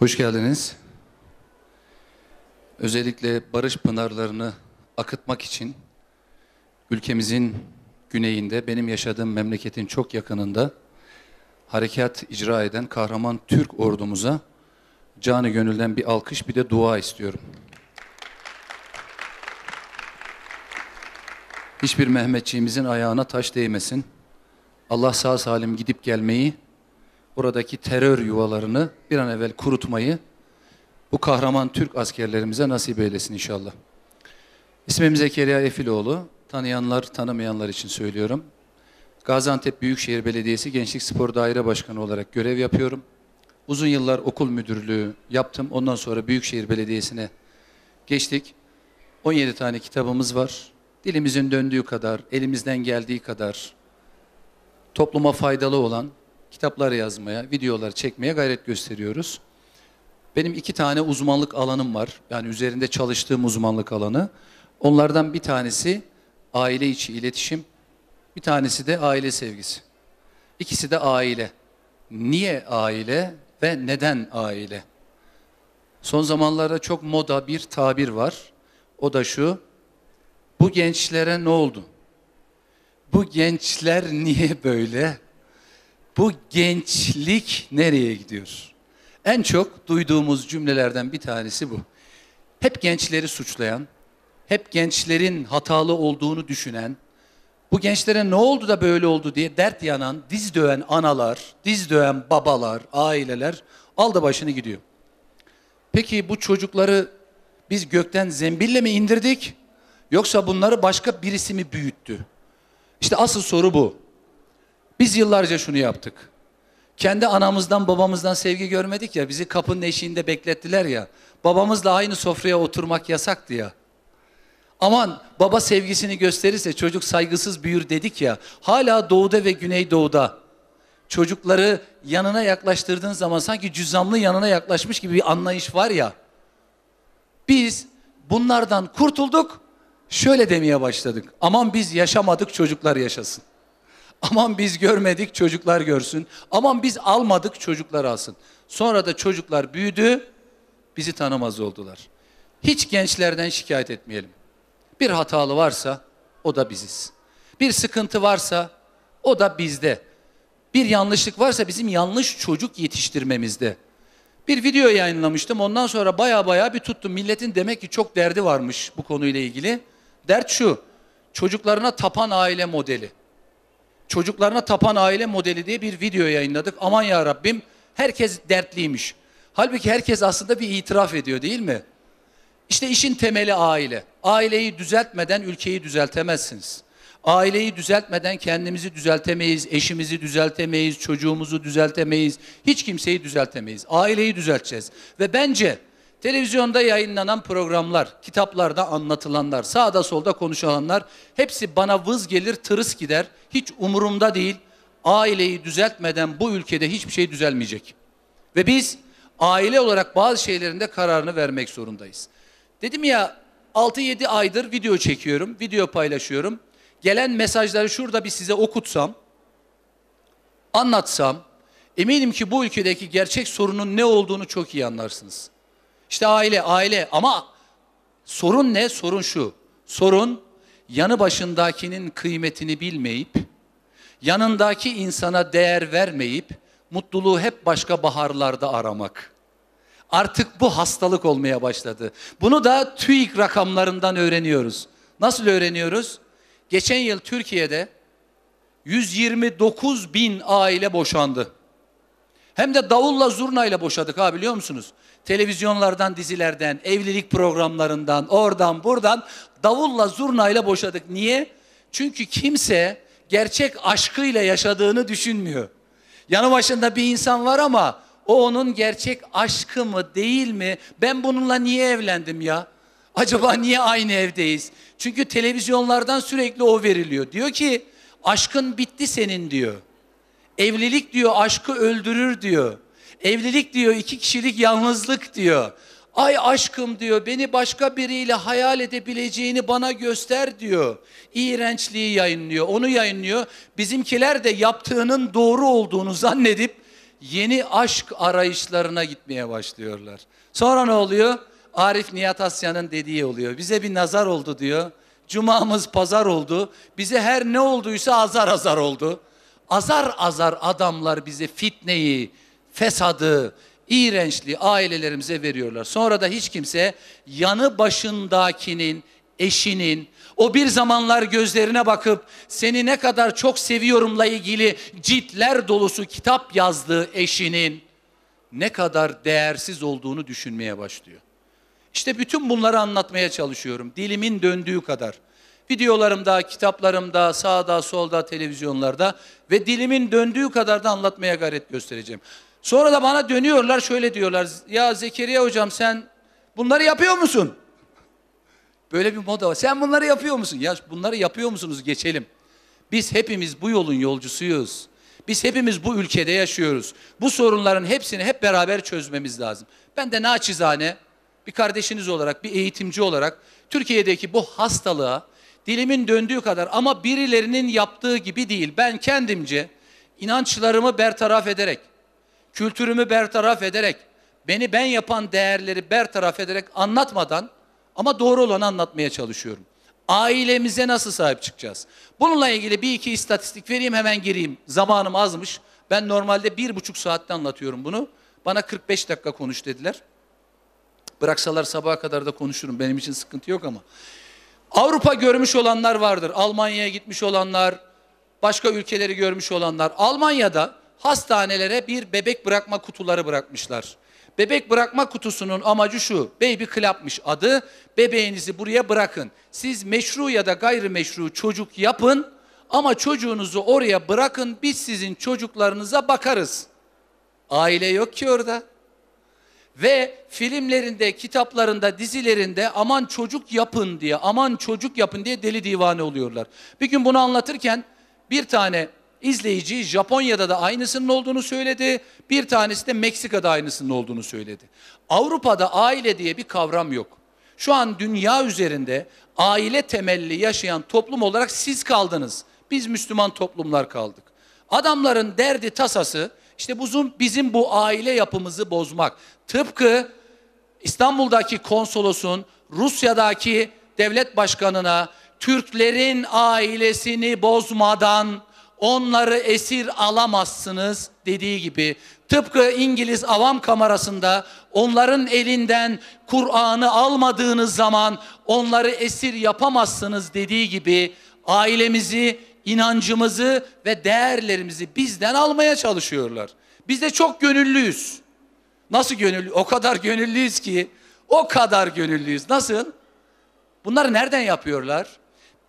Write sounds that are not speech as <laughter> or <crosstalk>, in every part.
Hoş geldiniz. Özellikle barış pınarlarını akıtmak için ülkemizin güneyinde, benim yaşadığım memleketin çok yakınında harekat icra eden kahraman Türk ordumuza canı gönülden bir alkış bir de dua istiyorum. Hiçbir Mehmetçiğimizin ayağına taş değmesin. Allah sağ salim gidip gelmeyi buradaki terör yuvalarını bir an evvel kurutmayı bu kahraman Türk askerlerimize nasip eylesin inşallah. İsmim Zekeriya Efiloğlu. Tanıyanlar, tanımayanlar için söylüyorum. Gaziantep Büyükşehir Belediyesi Gençlik Spor Daire Başkanı olarak görev yapıyorum. Uzun yıllar okul müdürlüğü yaptım. Ondan sonra Büyükşehir Belediyesi'ne geçtik. 17 tane kitabımız var. Dilimizin döndüğü kadar, elimizden geldiği kadar topluma faydalı olan kitaplar yazmaya, videolar çekmeye gayret gösteriyoruz. Benim iki tane uzmanlık alanım var. Yani üzerinde çalıştığım uzmanlık alanı. Onlardan bir tanesi aile içi iletişim, bir tanesi de aile sevgisi. İkisi de aile. Niye aile ve neden aile? Son zamanlarda çok moda bir tabir var. O da şu. Bu gençlere ne oldu? Bu gençler niye böyle? bu gençlik nereye gidiyor? En çok duyduğumuz cümlelerden bir tanesi bu. Hep gençleri suçlayan, hep gençlerin hatalı olduğunu düşünen, bu gençlere ne oldu da böyle oldu diye dert yanan, diz döven analar, diz döven babalar, aileler aldı başını gidiyor. Peki bu çocukları biz gökten zembille mi indirdik? Yoksa bunları başka birisi mi büyüttü? İşte asıl soru bu. Biz yıllarca şunu yaptık. Kendi anamızdan babamızdan sevgi görmedik ya bizi kapının eşiğinde beklettiler ya. Babamızla aynı sofraya oturmak yasaktı ya. Aman baba sevgisini gösterirse çocuk saygısız büyür dedik ya. Hala doğuda ve güneydoğuda çocukları yanına yaklaştırdığın zaman sanki cüzamlı yanına yaklaşmış gibi bir anlayış var ya. Biz bunlardan kurtulduk. Şöyle demeye başladık. Aman biz yaşamadık çocuklar yaşasın. Aman biz görmedik çocuklar görsün. Aman biz almadık çocuklar alsın. Sonra da çocuklar büyüdü, bizi tanımaz oldular. Hiç gençlerden şikayet etmeyelim. Bir hatalı varsa o da biziz. Bir sıkıntı varsa o da bizde. Bir yanlışlık varsa bizim yanlış çocuk yetiştirmemizde. Bir video yayınlamıştım. Ondan sonra baya baya bir tuttum. Milletin demek ki çok derdi varmış bu konuyla ilgili. Dert şu. Çocuklarına tapan aile modeli. Çocuklarına tapan aile modeli diye bir video yayınladık. Aman ya Rabbim herkes dertliymiş. Halbuki herkes aslında bir itiraf ediyor değil mi? İşte işin temeli aile. Aileyi düzeltmeden ülkeyi düzeltemezsiniz. Aileyi düzeltmeden kendimizi düzeltemeyiz, eşimizi düzeltemeyiz, çocuğumuzu düzeltemeyiz, hiç kimseyi düzeltemeyiz. Aileyi düzelteceğiz. Ve bence Televizyonda yayınlanan programlar, kitaplarda anlatılanlar, sağda solda konuşulanlar hepsi bana vız gelir, tırıs gider. Hiç umurumda değil. Aileyi düzeltmeden bu ülkede hiçbir şey düzelmeyecek. Ve biz aile olarak bazı şeylerinde kararını vermek zorundayız. Dedim ya 6-7 aydır video çekiyorum, video paylaşıyorum. Gelen mesajları şurada bir size okutsam, anlatsam, eminim ki bu ülkedeki gerçek sorunun ne olduğunu çok iyi anlarsınız. İşte aile, aile ama sorun ne? Sorun şu. Sorun yanı başındakinin kıymetini bilmeyip, yanındaki insana değer vermeyip, mutluluğu hep başka baharlarda aramak. Artık bu hastalık olmaya başladı. Bunu da TÜİK rakamlarından öğreniyoruz. Nasıl öğreniyoruz? Geçen yıl Türkiye'de 129 bin aile boşandı. Hem de davulla zurnayla boşadık ha biliyor musunuz? televizyonlardan, dizilerden, evlilik programlarından, oradan buradan davulla zurnayla boşadık. Niye? Çünkü kimse gerçek aşkıyla yaşadığını düşünmüyor. Yanı başında bir insan var ama o onun gerçek aşkı mı değil mi? Ben bununla niye evlendim ya? Acaba niye aynı evdeyiz? Çünkü televizyonlardan sürekli o veriliyor. Diyor ki aşkın bitti senin diyor. Evlilik diyor aşkı öldürür diyor. Evlilik diyor iki kişilik yalnızlık diyor. Ay aşkım diyor beni başka biriyle hayal edebileceğini bana göster diyor. İğrençliği yayınlıyor onu yayınlıyor. Bizimkiler de yaptığının doğru olduğunu zannedip yeni aşk arayışlarına gitmeye başlıyorlar. Sonra ne oluyor? Arif Nihat Asya'nın dediği oluyor. Bize bir nazar oldu diyor. Cumamız pazar oldu. Bize her ne olduysa azar azar oldu. Azar azar adamlar bize fitneyi, fesadı, iğrençliği ailelerimize veriyorlar. Sonra da hiç kimse yanı başındakinin, eşinin, o bir zamanlar gözlerine bakıp seni ne kadar çok seviyorumla ilgili ciltler dolusu kitap yazdığı eşinin ne kadar değersiz olduğunu düşünmeye başlıyor. İşte bütün bunları anlatmaya çalışıyorum. Dilimin döndüğü kadar. Videolarımda, kitaplarımda, sağda, solda, televizyonlarda ve dilimin döndüğü kadar da anlatmaya gayret göstereceğim. Sonra da bana dönüyorlar şöyle diyorlar. Ya Zekeriya hocam sen bunları yapıyor musun? Böyle bir moda var. Sen bunları yapıyor musun? Ya bunları yapıyor musunuz geçelim. Biz hepimiz bu yolun yolcusuyuz. Biz hepimiz bu ülkede yaşıyoruz. Bu sorunların hepsini hep beraber çözmemiz lazım. Ben de naçizane bir kardeşiniz olarak, bir eğitimci olarak Türkiye'deki bu hastalığa dilimin döndüğü kadar ama birilerinin yaptığı gibi değil. Ben kendimce inançlarımı bertaraf ederek, kültürümü bertaraf ederek, beni ben yapan değerleri bertaraf ederek anlatmadan ama doğru olanı anlatmaya çalışıyorum. Ailemize nasıl sahip çıkacağız? Bununla ilgili bir iki istatistik vereyim hemen gireyim. Zamanım azmış. Ben normalde bir buçuk saatte anlatıyorum bunu. Bana 45 dakika konuş dediler. Bıraksalar sabaha kadar da konuşurum. Benim için sıkıntı yok ama. Avrupa görmüş olanlar vardır. Almanya'ya gitmiş olanlar, başka ülkeleri görmüş olanlar. Almanya'da hastanelere bir bebek bırakma kutuları bırakmışlar. Bebek bırakma kutusunun amacı şu, Baby Club'mış adı. Bebeğinizi buraya bırakın. Siz meşru ya da gayrimeşru çocuk yapın ama çocuğunuzu oraya bırakın biz sizin çocuklarınıza bakarız. Aile yok ki orada. Ve filmlerinde, kitaplarında, dizilerinde aman çocuk yapın diye, aman çocuk yapın diye deli divane oluyorlar. Bir gün bunu anlatırken bir tane izleyici Japonya'da da aynısının olduğunu söyledi. Bir tanesi de Meksika'da aynısının olduğunu söyledi. Avrupa'da aile diye bir kavram yok. Şu an dünya üzerinde aile temelli yaşayan toplum olarak siz kaldınız. Biz Müslüman toplumlar kaldık. Adamların derdi tasası işte bizim bu aile yapımızı bozmak. Tıpkı İstanbul'daki konsolosun Rusya'daki devlet başkanına Türklerin ailesini bozmadan onları esir alamazsınız dediği gibi tıpkı İngiliz avam kamerasında onların elinden Kur'an'ı almadığınız zaman onları esir yapamazsınız dediği gibi ailemizi, inancımızı ve değerlerimizi bizden almaya çalışıyorlar. Biz de çok gönüllüyüz. Nasıl gönüllü? O kadar gönüllüyüz ki, o kadar gönüllüyüz. Nasıl? Bunları nereden yapıyorlar?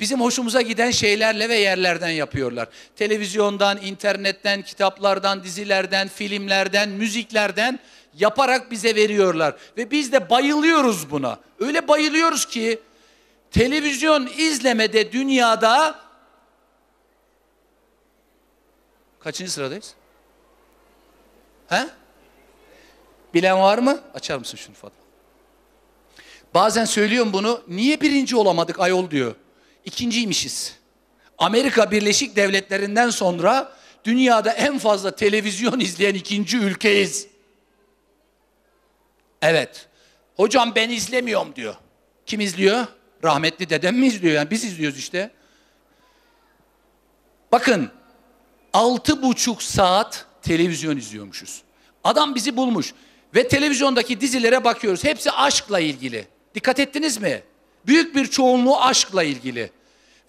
Bizim hoşumuza giden şeylerle ve yerlerden yapıyorlar. Televizyondan, internetten, kitaplardan, dizilerden, filmlerden, müziklerden yaparak bize veriyorlar. Ve biz de bayılıyoruz buna. Öyle bayılıyoruz ki televizyon izlemede dünyada kaçıncı sıradayız? He? Bilen var mı? Açar mısın şunu Fatma? Bazen söylüyorum bunu. Niye birinci olamadık ayol diyor ikinciymişiz. Amerika Birleşik Devletleri'nden sonra dünyada en fazla televizyon <laughs> izleyen ikinci ülkeyiz. Evet. Hocam ben izlemiyorum diyor. Kim izliyor? Rahmetli dedem mi izliyor? Yani biz izliyoruz işte. Bakın altı buçuk saat televizyon izliyormuşuz. Adam bizi bulmuş ve televizyondaki dizilere bakıyoruz. Hepsi aşkla ilgili. Dikkat ettiniz mi? Büyük bir çoğunluğu aşkla ilgili.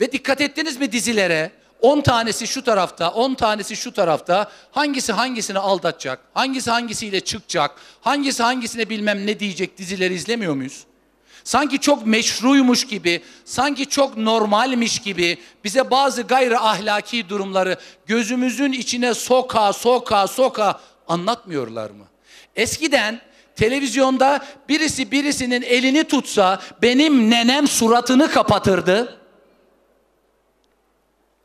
Ve dikkat ettiniz mi dizilere? 10 tanesi şu tarafta, 10 tanesi şu tarafta. Hangisi hangisini aldatacak? Hangisi hangisiyle çıkacak? Hangisi hangisine bilmem ne diyecek dizileri izlemiyor muyuz? Sanki çok meşruymuş gibi, sanki çok normalmiş gibi bize bazı gayri ahlaki durumları gözümüzün içine soka soka soka anlatmıyorlar mı? Eskiden Televizyonda birisi birisinin elini tutsa benim nenem suratını kapatırdı.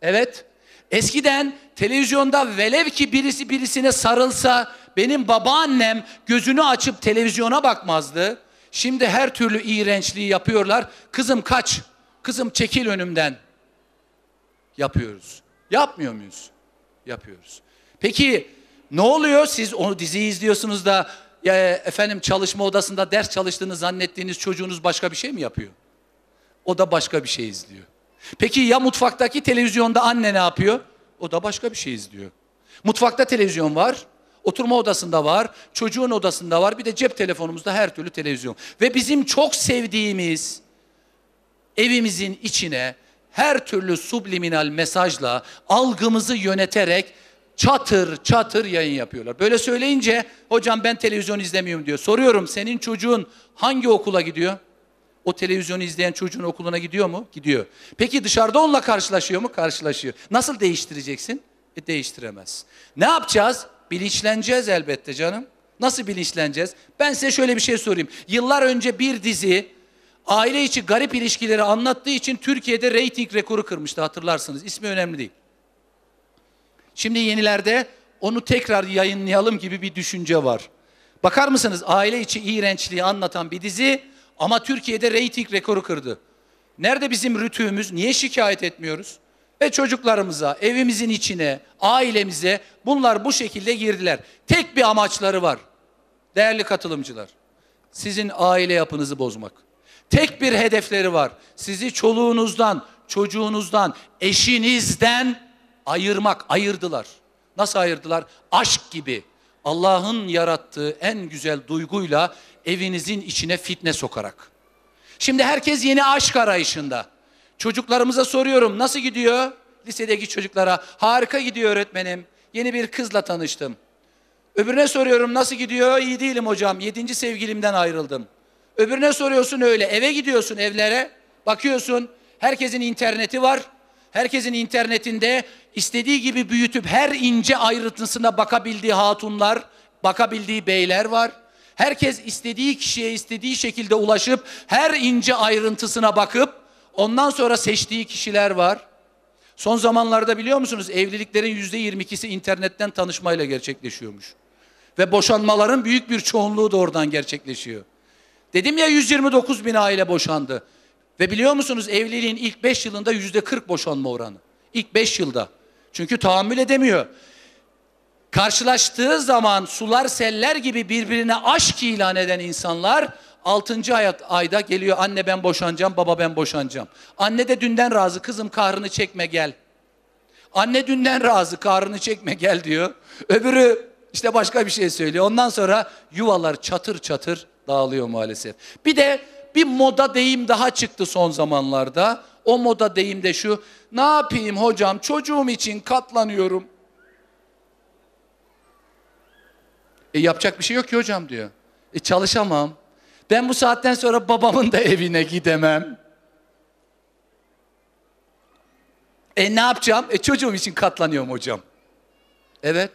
Evet. Eskiden televizyonda velev ki birisi birisine sarılsa benim babaannem gözünü açıp televizyona bakmazdı. Şimdi her türlü iğrençliği yapıyorlar. Kızım kaç, kızım çekil önümden. Yapıyoruz. Yapmıyor muyuz? Yapıyoruz. Peki ne oluyor? Siz onu dizi izliyorsunuz da ya, e, efendim çalışma odasında ders çalıştığını zannettiğiniz çocuğunuz başka bir şey mi yapıyor? O da başka bir şey izliyor. Peki ya mutfaktaki televizyonda anne ne yapıyor? O da başka bir şey izliyor. Mutfakta televizyon var, oturma odasında var, çocuğun odasında var, bir de cep telefonumuzda her türlü televizyon. Ve bizim çok sevdiğimiz evimizin içine her türlü subliminal mesajla algımızı yöneterek çatır çatır yayın yapıyorlar. Böyle söyleyince hocam ben televizyon izlemiyorum diyor. Soruyorum senin çocuğun hangi okula gidiyor? O televizyonu izleyen çocuğun okuluna gidiyor mu? Gidiyor. Peki dışarıda onunla karşılaşıyor mu? Karşılaşıyor. Nasıl değiştireceksin? E değiştiremez. Ne yapacağız? Bilinçleneceğiz elbette canım. Nasıl bilinçleneceğiz? Ben size şöyle bir şey sorayım. Yıllar önce bir dizi aile içi garip ilişkileri anlattığı için Türkiye'de reyting rekoru kırmıştı hatırlarsınız. İsmi önemli değil. Şimdi yenilerde onu tekrar yayınlayalım gibi bir düşünce var. Bakar mısınız aile içi iğrençliği anlatan bir dizi ama Türkiye'de reyting rekoru kırdı. Nerede bizim rütüğümüz? Niye şikayet etmiyoruz? Ve çocuklarımıza, evimizin içine, ailemize bunlar bu şekilde girdiler. Tek bir amaçları var. Değerli katılımcılar, sizin aile yapınızı bozmak. Tek bir hedefleri var. Sizi çoluğunuzdan, çocuğunuzdan, eşinizden ayırmak, ayırdılar. Nasıl ayırdılar? Aşk gibi Allah'ın yarattığı en güzel duyguyla evinizin içine fitne sokarak. Şimdi herkes yeni aşk arayışında. Çocuklarımıza soruyorum nasıl gidiyor? Lisedeki çocuklara harika gidiyor öğretmenim. Yeni bir kızla tanıştım. Öbürüne soruyorum nasıl gidiyor? İyi değilim hocam. Yedinci sevgilimden ayrıldım. Öbürüne soruyorsun öyle. Eve gidiyorsun evlere. Bakıyorsun herkesin interneti var. Herkesin internetinde istediği gibi büyütüp her ince ayrıntısına bakabildiği hatunlar, bakabildiği beyler var. Herkes istediği kişiye istediği şekilde ulaşıp her ince ayrıntısına bakıp ondan sonra seçtiği kişiler var. Son zamanlarda biliyor musunuz evliliklerin yüzde yirmi ikisi internetten tanışmayla gerçekleşiyormuş. Ve boşanmaların büyük bir çoğunluğu da oradan gerçekleşiyor. Dedim ya 129 bin aile boşandı. Ve biliyor musunuz evliliğin ilk 5 yılında yüzde 40 boşanma oranı. İlk 5 yılda. Çünkü tahammül edemiyor. Karşılaştığı zaman sular seller gibi birbirine aşk ilan eden insanlar 6. Hayat, ayda geliyor anne ben boşanacağım, baba ben boşanacağım. Anne de dünden razı kızım kahrını çekme gel. Anne dünden razı kahrını çekme gel diyor. Öbürü işte başka bir şey söylüyor. Ondan sonra yuvalar çatır çatır dağılıyor maalesef. Bir de bir moda deyim daha çıktı son zamanlarda. O moda deyim de şu. Ne yapayım hocam çocuğum için katlanıyorum. E yapacak bir şey yok ki hocam diyor. E çalışamam. Ben bu saatten sonra babamın da evine gidemem. E ne yapacağım? E çocuğum için katlanıyorum hocam. Evet.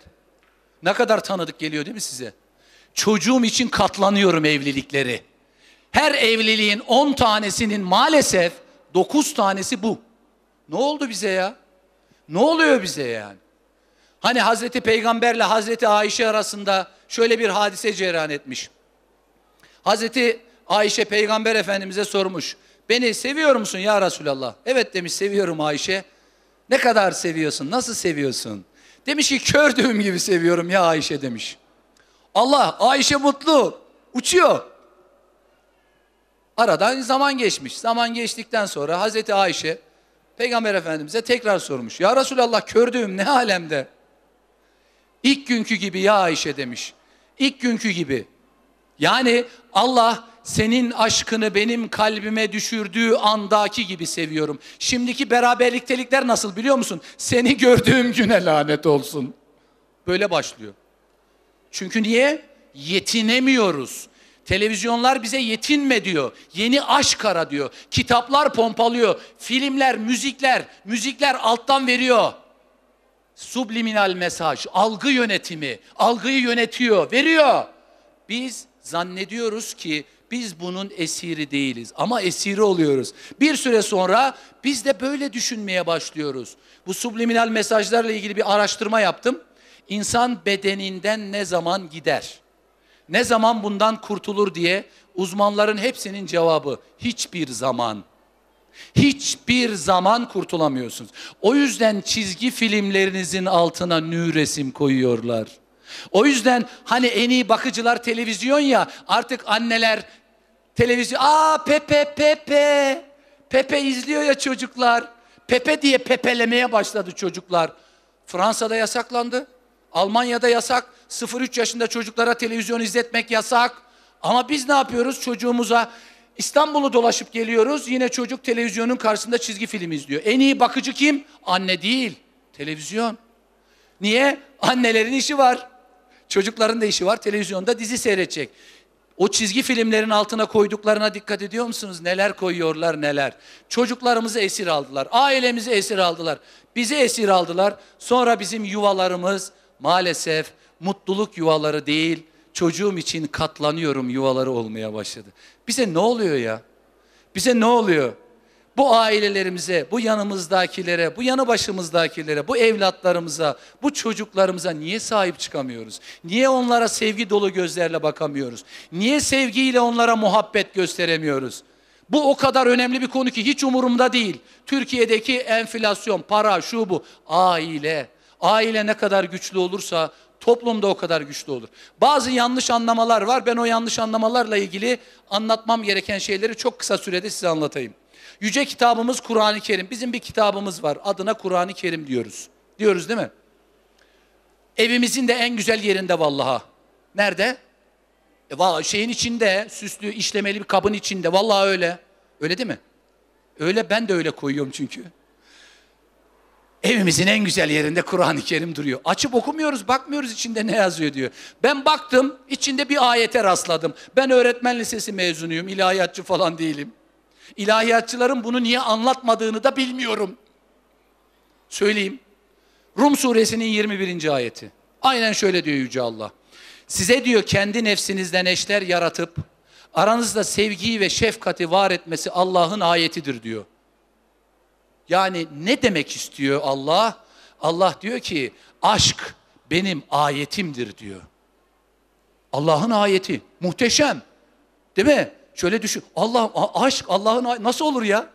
Ne kadar tanıdık geliyor değil mi size? Çocuğum için katlanıyorum evlilikleri her evliliğin 10 tanesinin maalesef 9 tanesi bu. Ne oldu bize ya? Ne oluyor bize yani? Hani Hazreti Peygamberle Hazreti Ayşe arasında şöyle bir hadise cereyan etmiş. Hazreti Ayşe Peygamber Efendimiz'e sormuş. Beni seviyor musun ya Resulallah? Evet demiş seviyorum Ayşe. Ne kadar seviyorsun? Nasıl seviyorsun? Demiş ki kör düğüm gibi seviyorum ya Ayşe demiş. Allah Ayşe mutlu. Uçuyor. Aradan zaman geçmiş. Zaman geçtikten sonra Hazreti Ayşe Peygamber Efendimiz'e tekrar sormuş. Ya Resulallah kördüğüm ne alemde? İlk günkü gibi ya Ayşe demiş. İlk günkü gibi. Yani Allah senin aşkını benim kalbime düşürdüğü andaki gibi seviyorum. Şimdiki beraberliktelikler nasıl biliyor musun? Seni gördüğüm güne lanet olsun. Böyle başlıyor. Çünkü niye? Yetinemiyoruz. Televizyonlar bize yetinme diyor. Yeni aşk ara diyor. Kitaplar pompalıyor. Filmler, müzikler, müzikler alttan veriyor. Subliminal mesaj, algı yönetimi, algıyı yönetiyor, veriyor. Biz zannediyoruz ki biz bunun esiri değiliz ama esiri oluyoruz. Bir süre sonra biz de böyle düşünmeye başlıyoruz. Bu subliminal mesajlarla ilgili bir araştırma yaptım. İnsan bedeninden ne zaman gider? Ne zaman bundan kurtulur diye uzmanların hepsinin cevabı hiçbir zaman. Hiçbir zaman kurtulamıyorsunuz. O yüzden çizgi filmlerinizin altına nü resim koyuyorlar. O yüzden hani en iyi bakıcılar televizyon ya artık anneler televizyon aa Pepe Pepe Pepe izliyor ya çocuklar. Pepe diye pepelemeye başladı çocuklar. Fransa'da yasaklandı. Almanya'da yasak. 0-3 yaşında çocuklara televizyon izletmek yasak. Ama biz ne yapıyoruz? Çocuğumuza İstanbul'u dolaşıp geliyoruz. Yine çocuk televizyonun karşısında çizgi film izliyor. En iyi bakıcı kim? Anne değil. Televizyon. Niye? Annelerin işi var. Çocukların da işi var. Televizyonda dizi seyredecek. O çizgi filmlerin altına koyduklarına dikkat ediyor musunuz? Neler koyuyorlar neler. Çocuklarımızı esir aldılar. Ailemizi esir aldılar. Bizi esir aldılar. Sonra bizim yuvalarımız, maalesef mutluluk yuvaları değil, çocuğum için katlanıyorum yuvaları olmaya başladı. Bize ne oluyor ya? Bize ne oluyor? Bu ailelerimize, bu yanımızdakilere, bu yanı başımızdakilere, bu evlatlarımıza, bu çocuklarımıza niye sahip çıkamıyoruz? Niye onlara sevgi dolu gözlerle bakamıyoruz? Niye sevgiyle onlara muhabbet gösteremiyoruz? Bu o kadar önemli bir konu ki hiç umurumda değil. Türkiye'deki enflasyon, para, şu bu, aile. Aile ne kadar güçlü olursa toplum da o kadar güçlü olur. Bazı yanlış anlamalar var. Ben o yanlış anlamalarla ilgili anlatmam gereken şeyleri çok kısa sürede size anlatayım. Yüce kitabımız Kur'an-ı Kerim. Bizim bir kitabımız var. Adına Kur'an-ı Kerim diyoruz. Diyoruz değil mi? Evimizin de en güzel yerinde vallaha. Nerede? E, vallahi şeyin içinde, süslü işlemeli bir kabın içinde. Vallahi öyle. Öyle değil mi? Öyle ben de öyle koyuyorum çünkü. Evimizin en güzel yerinde Kur'an-ı Kerim duruyor. Açıp okumuyoruz, bakmıyoruz içinde ne yazıyor diyor. Ben baktım, içinde bir ayete rastladım. Ben öğretmen lisesi mezunuyum, ilahiyatçı falan değilim. İlahiyatçıların bunu niye anlatmadığını da bilmiyorum. Söyleyeyim. Rum suresinin 21. ayeti. Aynen şöyle diyor Yüce Allah. Size diyor kendi nefsinizden eşler yaratıp aranızda sevgiyi ve şefkati var etmesi Allah'ın ayetidir diyor. Yani ne demek istiyor Allah? Allah diyor ki aşk benim ayetimdir diyor. Allah'ın ayeti muhteşem. Değil mi? Şöyle düşün. Allah aşk Allah'ın nasıl olur ya?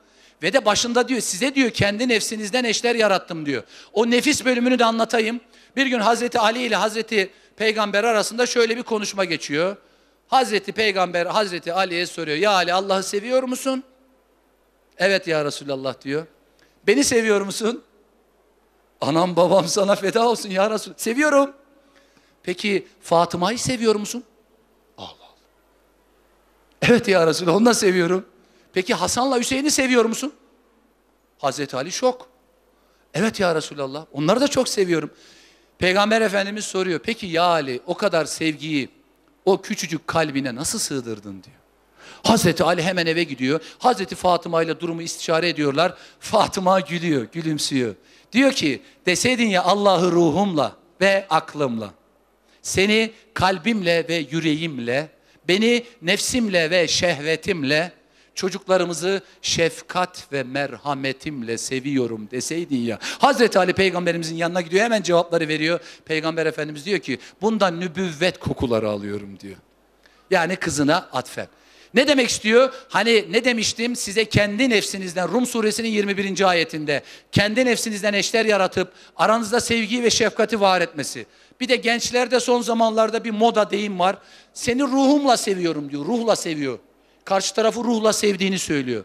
Ve de başında diyor size diyor kendi nefsinizden eşler yarattım diyor. O nefis bölümünü de anlatayım. Bir gün Hazreti Ali ile Hazreti Peygamber arasında şöyle bir konuşma geçiyor. Hazreti Peygamber Hazreti Ali'ye soruyor. Ya Ali Allah'ı seviyor musun? Evet ya Resulallah diyor. Beni seviyor musun? Anam babam sana feda olsun ya Resul. Seviyorum. Peki Fatıma'yı seviyor musun? Allah Allah. Evet ya Resul onu da seviyorum. Peki Hasan'la Hüseyin'i seviyor musun? Hazreti Ali şok. Evet ya Resulallah onları da çok seviyorum. Peygamber Efendimiz soruyor. Peki ya Ali o kadar sevgiyi o küçücük kalbine nasıl sığdırdın diyor. Hazreti Ali hemen eve gidiyor. Hazreti Fatıma ile durumu istişare ediyorlar. Fatıma gülüyor, gülümsüyor. Diyor ki deseydin ya Allah'ı ruhumla ve aklımla. Seni kalbimle ve yüreğimle, beni nefsimle ve şehvetimle, çocuklarımızı şefkat ve merhametimle seviyorum deseydin ya. Hazreti Ali peygamberimizin yanına gidiyor hemen cevapları veriyor. Peygamber Efendimiz diyor ki bundan nübüvvet kokuları alıyorum diyor. Yani kızına atfen. Ne demek istiyor? Hani ne demiştim size kendi nefsinizden Rum suresinin 21. ayetinde kendi nefsinizden eşler yaratıp aranızda sevgi ve şefkati var etmesi. Bir de gençlerde son zamanlarda bir moda deyim var. Seni ruhumla seviyorum diyor. Ruhla seviyor. Karşı tarafı ruhla sevdiğini söylüyor.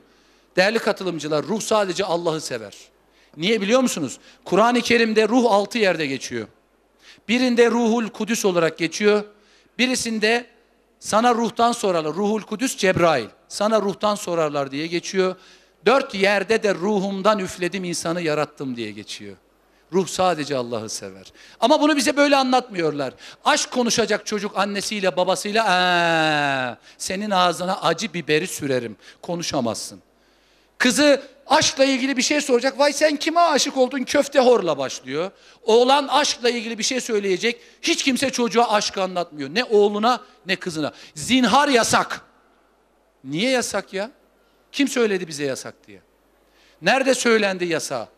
Değerli katılımcılar ruh sadece Allah'ı sever. Niye biliyor musunuz? Kur'an-ı Kerim'de ruh altı yerde geçiyor. Birinde ruhul kudüs olarak geçiyor. Birisinde sana ruhtan sorarlar. Ruhul Kudüs Cebrail. Sana ruhtan sorarlar diye geçiyor. Dört yerde de ruhumdan üfledim insanı yarattım diye geçiyor. Ruh sadece Allah'ı sever. Ama bunu bize böyle anlatmıyorlar. Aşk konuşacak çocuk annesiyle babasıyla ee, senin ağzına acı biberi sürerim. Konuşamazsın. Kızı aşkla ilgili bir şey soracak. Vay sen kime aşık oldun? Köfte horla başlıyor. Oğlan aşkla ilgili bir şey söyleyecek. Hiç kimse çocuğa aşkı anlatmıyor. Ne oğluna ne kızına. Zinhar yasak. Niye yasak ya? Kim söyledi bize yasak diye? Nerede söylendi yasağı?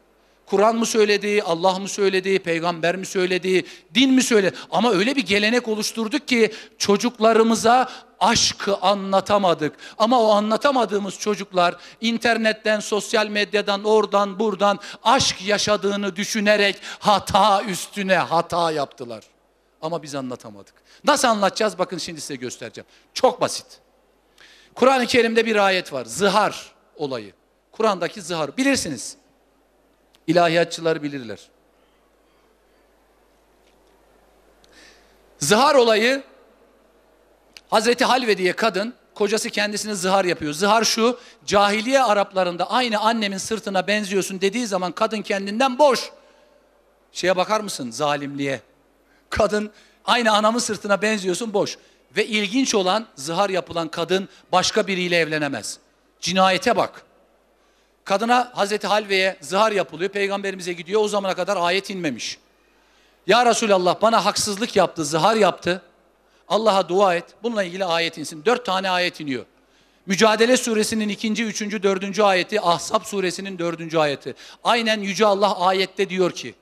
Kur'an mı söyledi, Allah mı söyledi, peygamber mi söyledi, din mi söyledi? Ama öyle bir gelenek oluşturduk ki çocuklarımıza aşkı anlatamadık. Ama o anlatamadığımız çocuklar internetten, sosyal medyadan, oradan, buradan aşk yaşadığını düşünerek hata üstüne hata yaptılar. Ama biz anlatamadık. Nasıl anlatacağız? Bakın şimdi size göstereceğim. Çok basit. Kur'an-ı Kerim'de bir ayet var. Zihar olayı. Kur'an'daki zihar. Bilirsiniz. İlahiyatçılar bilirler. Zihar olayı Hazreti Halve diye kadın kocası kendisine zihar yapıyor. Zihar şu cahiliye Araplarında aynı annemin sırtına benziyorsun dediği zaman kadın kendinden boş. Şeye bakar mısın zalimliğe? Kadın aynı anamın sırtına benziyorsun boş. Ve ilginç olan zihar yapılan kadın başka biriyle evlenemez. Cinayete bak. Kadına Hazreti Halve'ye zihar yapılıyor. Peygamberimize gidiyor. O zamana kadar ayet inmemiş. Ya Resulallah bana haksızlık yaptı, zihar yaptı. Allah'a dua et. Bununla ilgili ayet insin. Dört tane ayet iniyor. Mücadele suresinin ikinci, üçüncü, dördüncü ayeti, Ahzab suresinin dördüncü ayeti. Aynen Yüce Allah ayette diyor ki,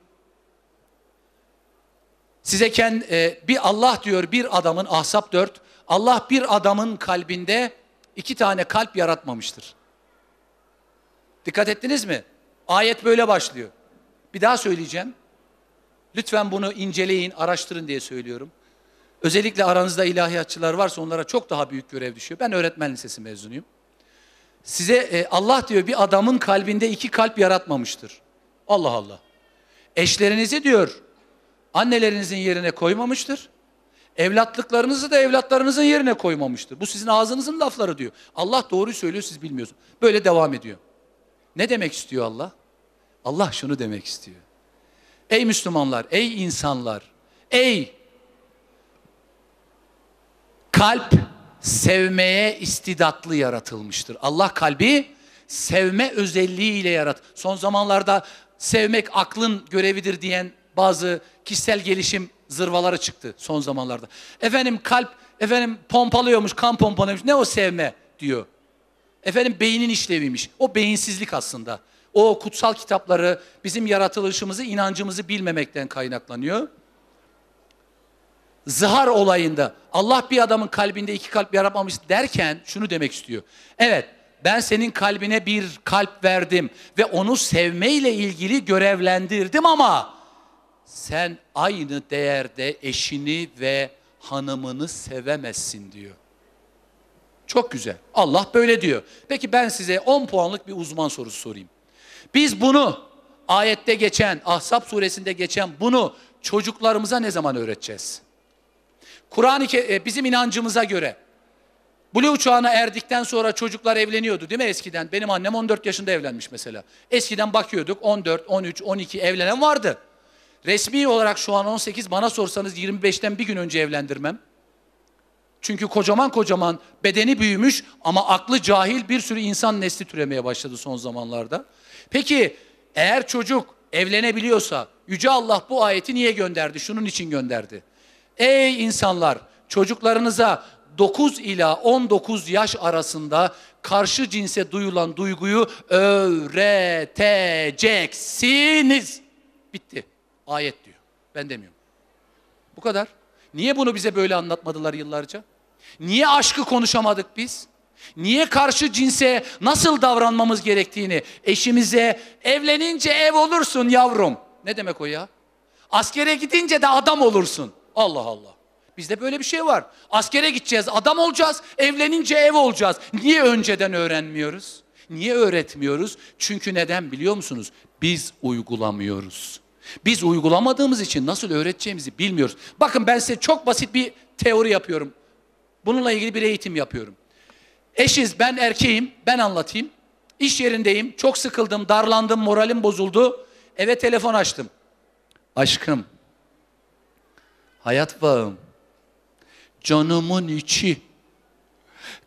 size kend, e, bir Allah diyor bir adamın, Ahzab dört. Allah bir adamın kalbinde iki tane kalp yaratmamıştır. Dikkat ettiniz mi? Ayet böyle başlıyor. Bir daha söyleyeceğim. Lütfen bunu inceleyin, araştırın diye söylüyorum. Özellikle aranızda ilahiyatçılar varsa onlara çok daha büyük görev düşüyor. Ben öğretmen lisesi mezunuyum. Size e, Allah diyor bir adamın kalbinde iki kalp yaratmamıştır. Allah Allah. Eşlerinizi diyor annelerinizin yerine koymamıştır. Evlatlıklarınızı da evlatlarınızın yerine koymamıştır. Bu sizin ağzınızın lafları diyor. Allah doğruyu söylüyor siz bilmiyorsunuz. Böyle devam ediyor. Ne demek istiyor Allah? Allah şunu demek istiyor. Ey Müslümanlar, ey insanlar, ey kalp sevmeye istidatlı yaratılmıştır. Allah kalbi sevme özelliğiyle yarat. Son zamanlarda sevmek aklın görevidir diyen bazı kişisel gelişim zırvaları çıktı son zamanlarda. Efendim kalp efendim pompalıyormuş, kan pompalıyormuş. Ne o sevme diyor. Efendim beynin işleviymiş. O beyinsizlik aslında. O kutsal kitapları bizim yaratılışımızı, inancımızı bilmemekten kaynaklanıyor. Zihar olayında Allah bir adamın kalbinde iki kalp yaratmamış derken şunu demek istiyor. Evet ben senin kalbine bir kalp verdim ve onu sevmeyle ilgili görevlendirdim ama sen aynı değerde eşini ve hanımını sevemezsin diyor. Çok güzel. Allah böyle diyor. Peki ben size 10 puanlık bir uzman sorusu sorayım. Biz bunu ayette geçen, Ahzab suresinde geçen bunu çocuklarımıza ne zaman öğreteceğiz? kuran e, bizim inancımıza göre Blue uçağına erdikten sonra çocuklar evleniyordu değil mi eskiden? Benim annem 14 yaşında evlenmiş mesela. Eskiden bakıyorduk 14, 13, 12 evlenen vardı. Resmi olarak şu an 18 bana sorsanız 25'ten bir gün önce evlendirmem. Çünkü kocaman kocaman bedeni büyümüş ama aklı cahil bir sürü insan nesli türemeye başladı son zamanlarda. Peki eğer çocuk evlenebiliyorsa Yüce Allah bu ayeti niye gönderdi? Şunun için gönderdi. Ey insanlar çocuklarınıza 9 ila 19 yaş arasında karşı cinse duyulan duyguyu öğreteceksiniz. Bitti. Ayet diyor. Ben demiyorum. Bu kadar. Niye bunu bize böyle anlatmadılar yıllarca? Niye aşkı konuşamadık biz? Niye karşı cinse nasıl davranmamız gerektiğini eşimize evlenince ev olursun yavrum. Ne demek o ya? Askere gidince de adam olursun. Allah Allah. Bizde böyle bir şey var. Askere gideceğiz, adam olacağız, evlenince ev olacağız. Niye önceden öğrenmiyoruz? Niye öğretmiyoruz? Çünkü neden biliyor musunuz? Biz uygulamıyoruz. Biz uygulamadığımız için nasıl öğreteceğimizi bilmiyoruz. Bakın ben size çok basit bir teori yapıyorum. Bununla ilgili bir eğitim yapıyorum. Eşiz, ben erkeğim, ben anlatayım. İş yerindeyim, çok sıkıldım, darlandım, moralim bozuldu. Eve telefon açtım. Aşkım, hayat bağım, canımın içi,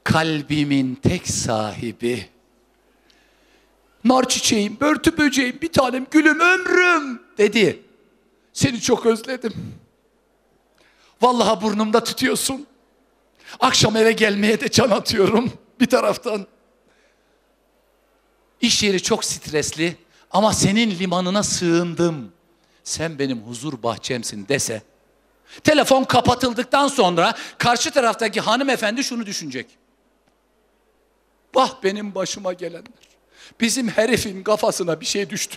kalbimin tek sahibi. Nar çiçeğim, börtü böceğim, bir tanem, gülüm, ömrüm dedi. Seni çok özledim. Vallahi burnumda tutuyorsun. Akşam eve gelmeye de can atıyorum <laughs> bir taraftan. İş yeri çok stresli ama senin limanına sığındım. Sen benim huzur bahçemsin dese. Telefon kapatıldıktan sonra karşı taraftaki hanımefendi şunu düşünecek. Bah benim başıma gelenler. Bizim herifin kafasına bir şey düştü.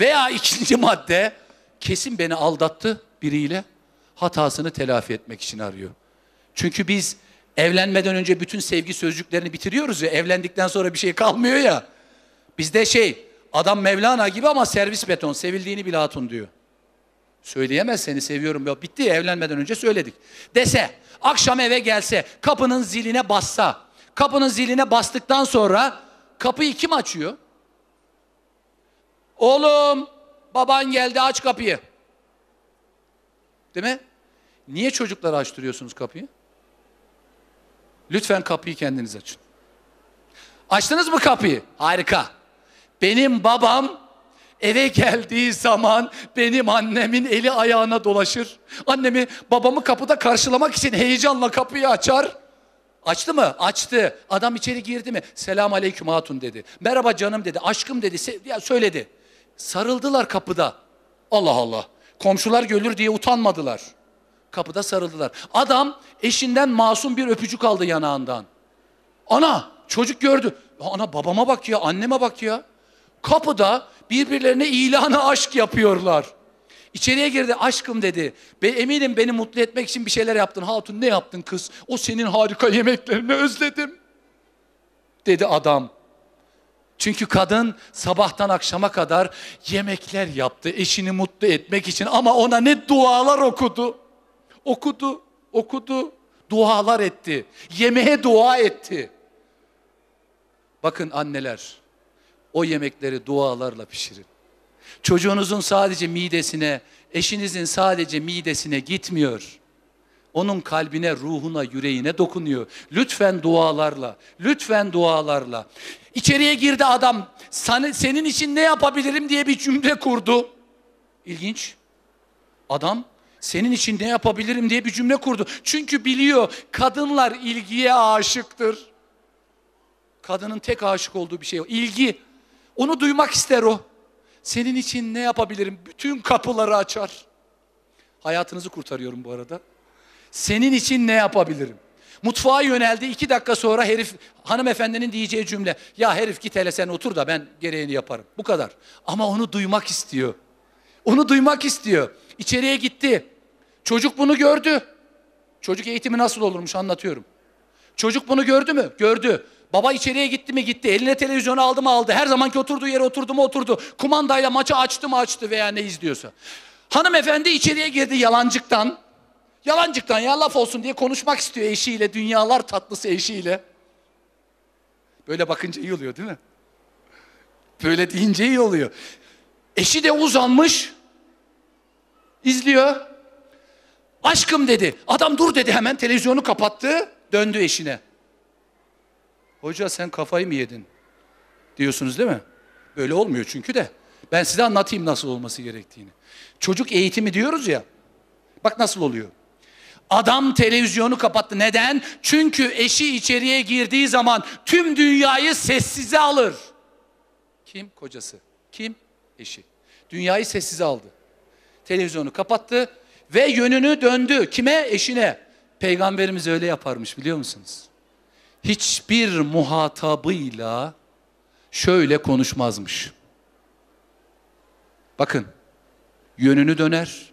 Veya ikinci madde kesin beni aldattı biriyle hatasını telafi etmek için arıyor. Çünkü biz evlenmeden önce bütün sevgi sözcüklerini bitiriyoruz ya. Evlendikten sonra bir şey kalmıyor ya. Bizde şey adam Mevlana gibi ama servis beton. Sevildiğini bile hatun diyor. Söyleyemez seni seviyorum. Ya bitti ya, evlenmeden önce söyledik. Dese akşam eve gelse kapının ziline bassa. Kapının ziline bastıktan sonra kapıyı kim açıyor? Oğlum baban geldi aç kapıyı. Değil mi? Niye çocuklara açtırıyorsunuz kapıyı? Lütfen kapıyı kendiniz açın. Açtınız mı kapıyı? Harika. Benim babam eve geldiği zaman benim annemin eli ayağına dolaşır. Annemi babamı kapıda karşılamak için heyecanla kapıyı açar. Açtı mı? Açtı. Adam içeri girdi mi? Selam aleyküm hatun dedi. Merhaba canım dedi. Aşkım dedi. ya söyledi. Sarıldılar kapıda. Allah Allah. Komşular görür diye utanmadılar kapıda sarıldılar. Adam eşinden masum bir öpücük aldı yanağından. Ana çocuk gördü. ana babama bak ya anneme bak ya. Kapıda birbirlerine ilanı aşk yapıyorlar. İçeriye girdi aşkım dedi. Be, eminim beni mutlu etmek için bir şeyler yaptın. Hatun ne yaptın kız? O senin harika yemeklerini özledim. Dedi adam. Çünkü kadın sabahtan akşama kadar yemekler yaptı eşini mutlu etmek için ama ona ne dualar okudu. Okudu, okudu, dualar etti. Yemeğe dua etti. Bakın anneler, o yemekleri dualarla pişirin. Çocuğunuzun sadece midesine, eşinizin sadece midesine gitmiyor. Onun kalbine, ruhuna, yüreğine dokunuyor. Lütfen dualarla, lütfen dualarla. İçeriye girdi adam, senin için ne yapabilirim diye bir cümle kurdu. İlginç. Adam senin için ne yapabilirim diye bir cümle kurdu. Çünkü biliyor kadınlar ilgiye aşıktır. Kadının tek aşık olduğu bir şey o. İlgi. Onu duymak ister o. Senin için ne yapabilirim? Bütün kapıları açar. Hayatınızı kurtarıyorum bu arada. Senin için ne yapabilirim? Mutfağa yöneldi. İki dakika sonra herif hanımefendinin diyeceği cümle. Ya herif git hele sen otur da ben gereğini yaparım. Bu kadar. Ama onu duymak istiyor. Onu duymak istiyor. İçeriye gitti. Çocuk bunu gördü. Çocuk eğitimi nasıl olurmuş anlatıyorum. Çocuk bunu gördü mü? Gördü. Baba içeriye gitti mi? Gitti. Eline televizyonu aldı mı? Aldı. Her zamanki oturduğu yere oturdu mu? Oturdu. Kumandayla maçı açtı mı? Açtı veya ne izliyorsa. Hanımefendi içeriye girdi yalancıktan. Yalancıktan ya laf olsun diye konuşmak istiyor eşiyle. Dünyalar tatlısı eşiyle. Böyle bakınca iyi oluyor değil mi? Böyle deyince iyi oluyor. Eşi de uzanmış. izliyor. Aşkım dedi. Adam dur dedi hemen televizyonu kapattı. Döndü eşine. Hoca sen kafayı mı yedin? Diyorsunuz değil mi? Böyle olmuyor çünkü de. Ben size anlatayım nasıl olması gerektiğini. Çocuk eğitimi diyoruz ya. Bak nasıl oluyor. Adam televizyonu kapattı. Neden? Çünkü eşi içeriye girdiği zaman tüm dünyayı sessize alır. Kim? Kocası. Kim? Eşi. Dünyayı sessize aldı. Televizyonu kapattı ve yönünü döndü. Kime? Eşine. Peygamberimiz öyle yaparmış biliyor musunuz? Hiçbir muhatabıyla şöyle konuşmazmış. Bakın yönünü döner.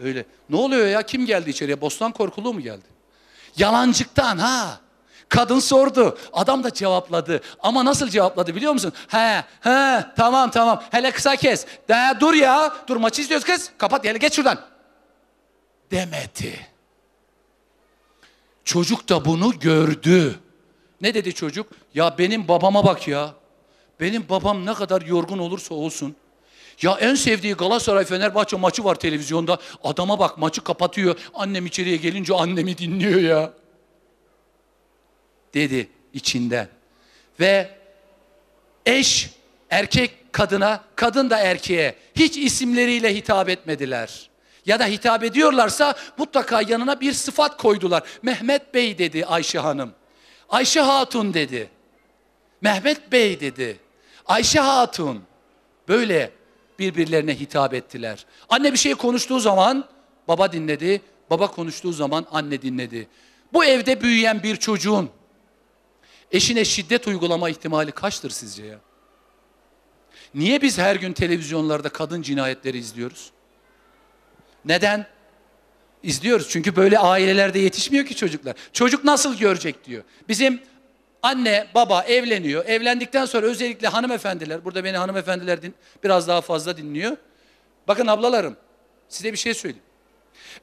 Öyle. Ne oluyor ya kim geldi içeriye? Bostan korkulu mu geldi? Yalancıktan ha. Kadın sordu. Adam da cevapladı. Ama nasıl cevapladı biliyor musun? He, he, tamam tamam. Hele kısa kes. De, dur ya. Dur maçı izliyoruz kız. Kapat hele geç şuradan demedi. Çocuk da bunu gördü. Ne dedi çocuk? Ya benim babama bak ya. Benim babam ne kadar yorgun olursa olsun. Ya en sevdiği Galatasaray Fenerbahçe maçı var televizyonda. Adama bak maçı kapatıyor. Annem içeriye gelince annemi dinliyor ya. Dedi içinden. Ve eş erkek kadına, kadın da erkeğe hiç isimleriyle hitap etmediler ya da hitap ediyorlarsa mutlaka yanına bir sıfat koydular. Mehmet Bey dedi Ayşe Hanım. Ayşe Hatun dedi. Mehmet Bey dedi. Ayşe Hatun. Böyle birbirlerine hitap ettiler. Anne bir şey konuştuğu zaman baba dinledi. Baba konuştuğu zaman anne dinledi. Bu evde büyüyen bir çocuğun eşine şiddet uygulama ihtimali kaçtır sizce ya? Niye biz her gün televizyonlarda kadın cinayetleri izliyoruz? Neden? İzliyoruz çünkü böyle ailelerde yetişmiyor ki çocuklar. Çocuk nasıl görecek diyor. Bizim anne baba evleniyor. Evlendikten sonra özellikle hanımefendiler, burada beni hanımefendiler din, biraz daha fazla dinliyor. Bakın ablalarım size bir şey söyleyeyim.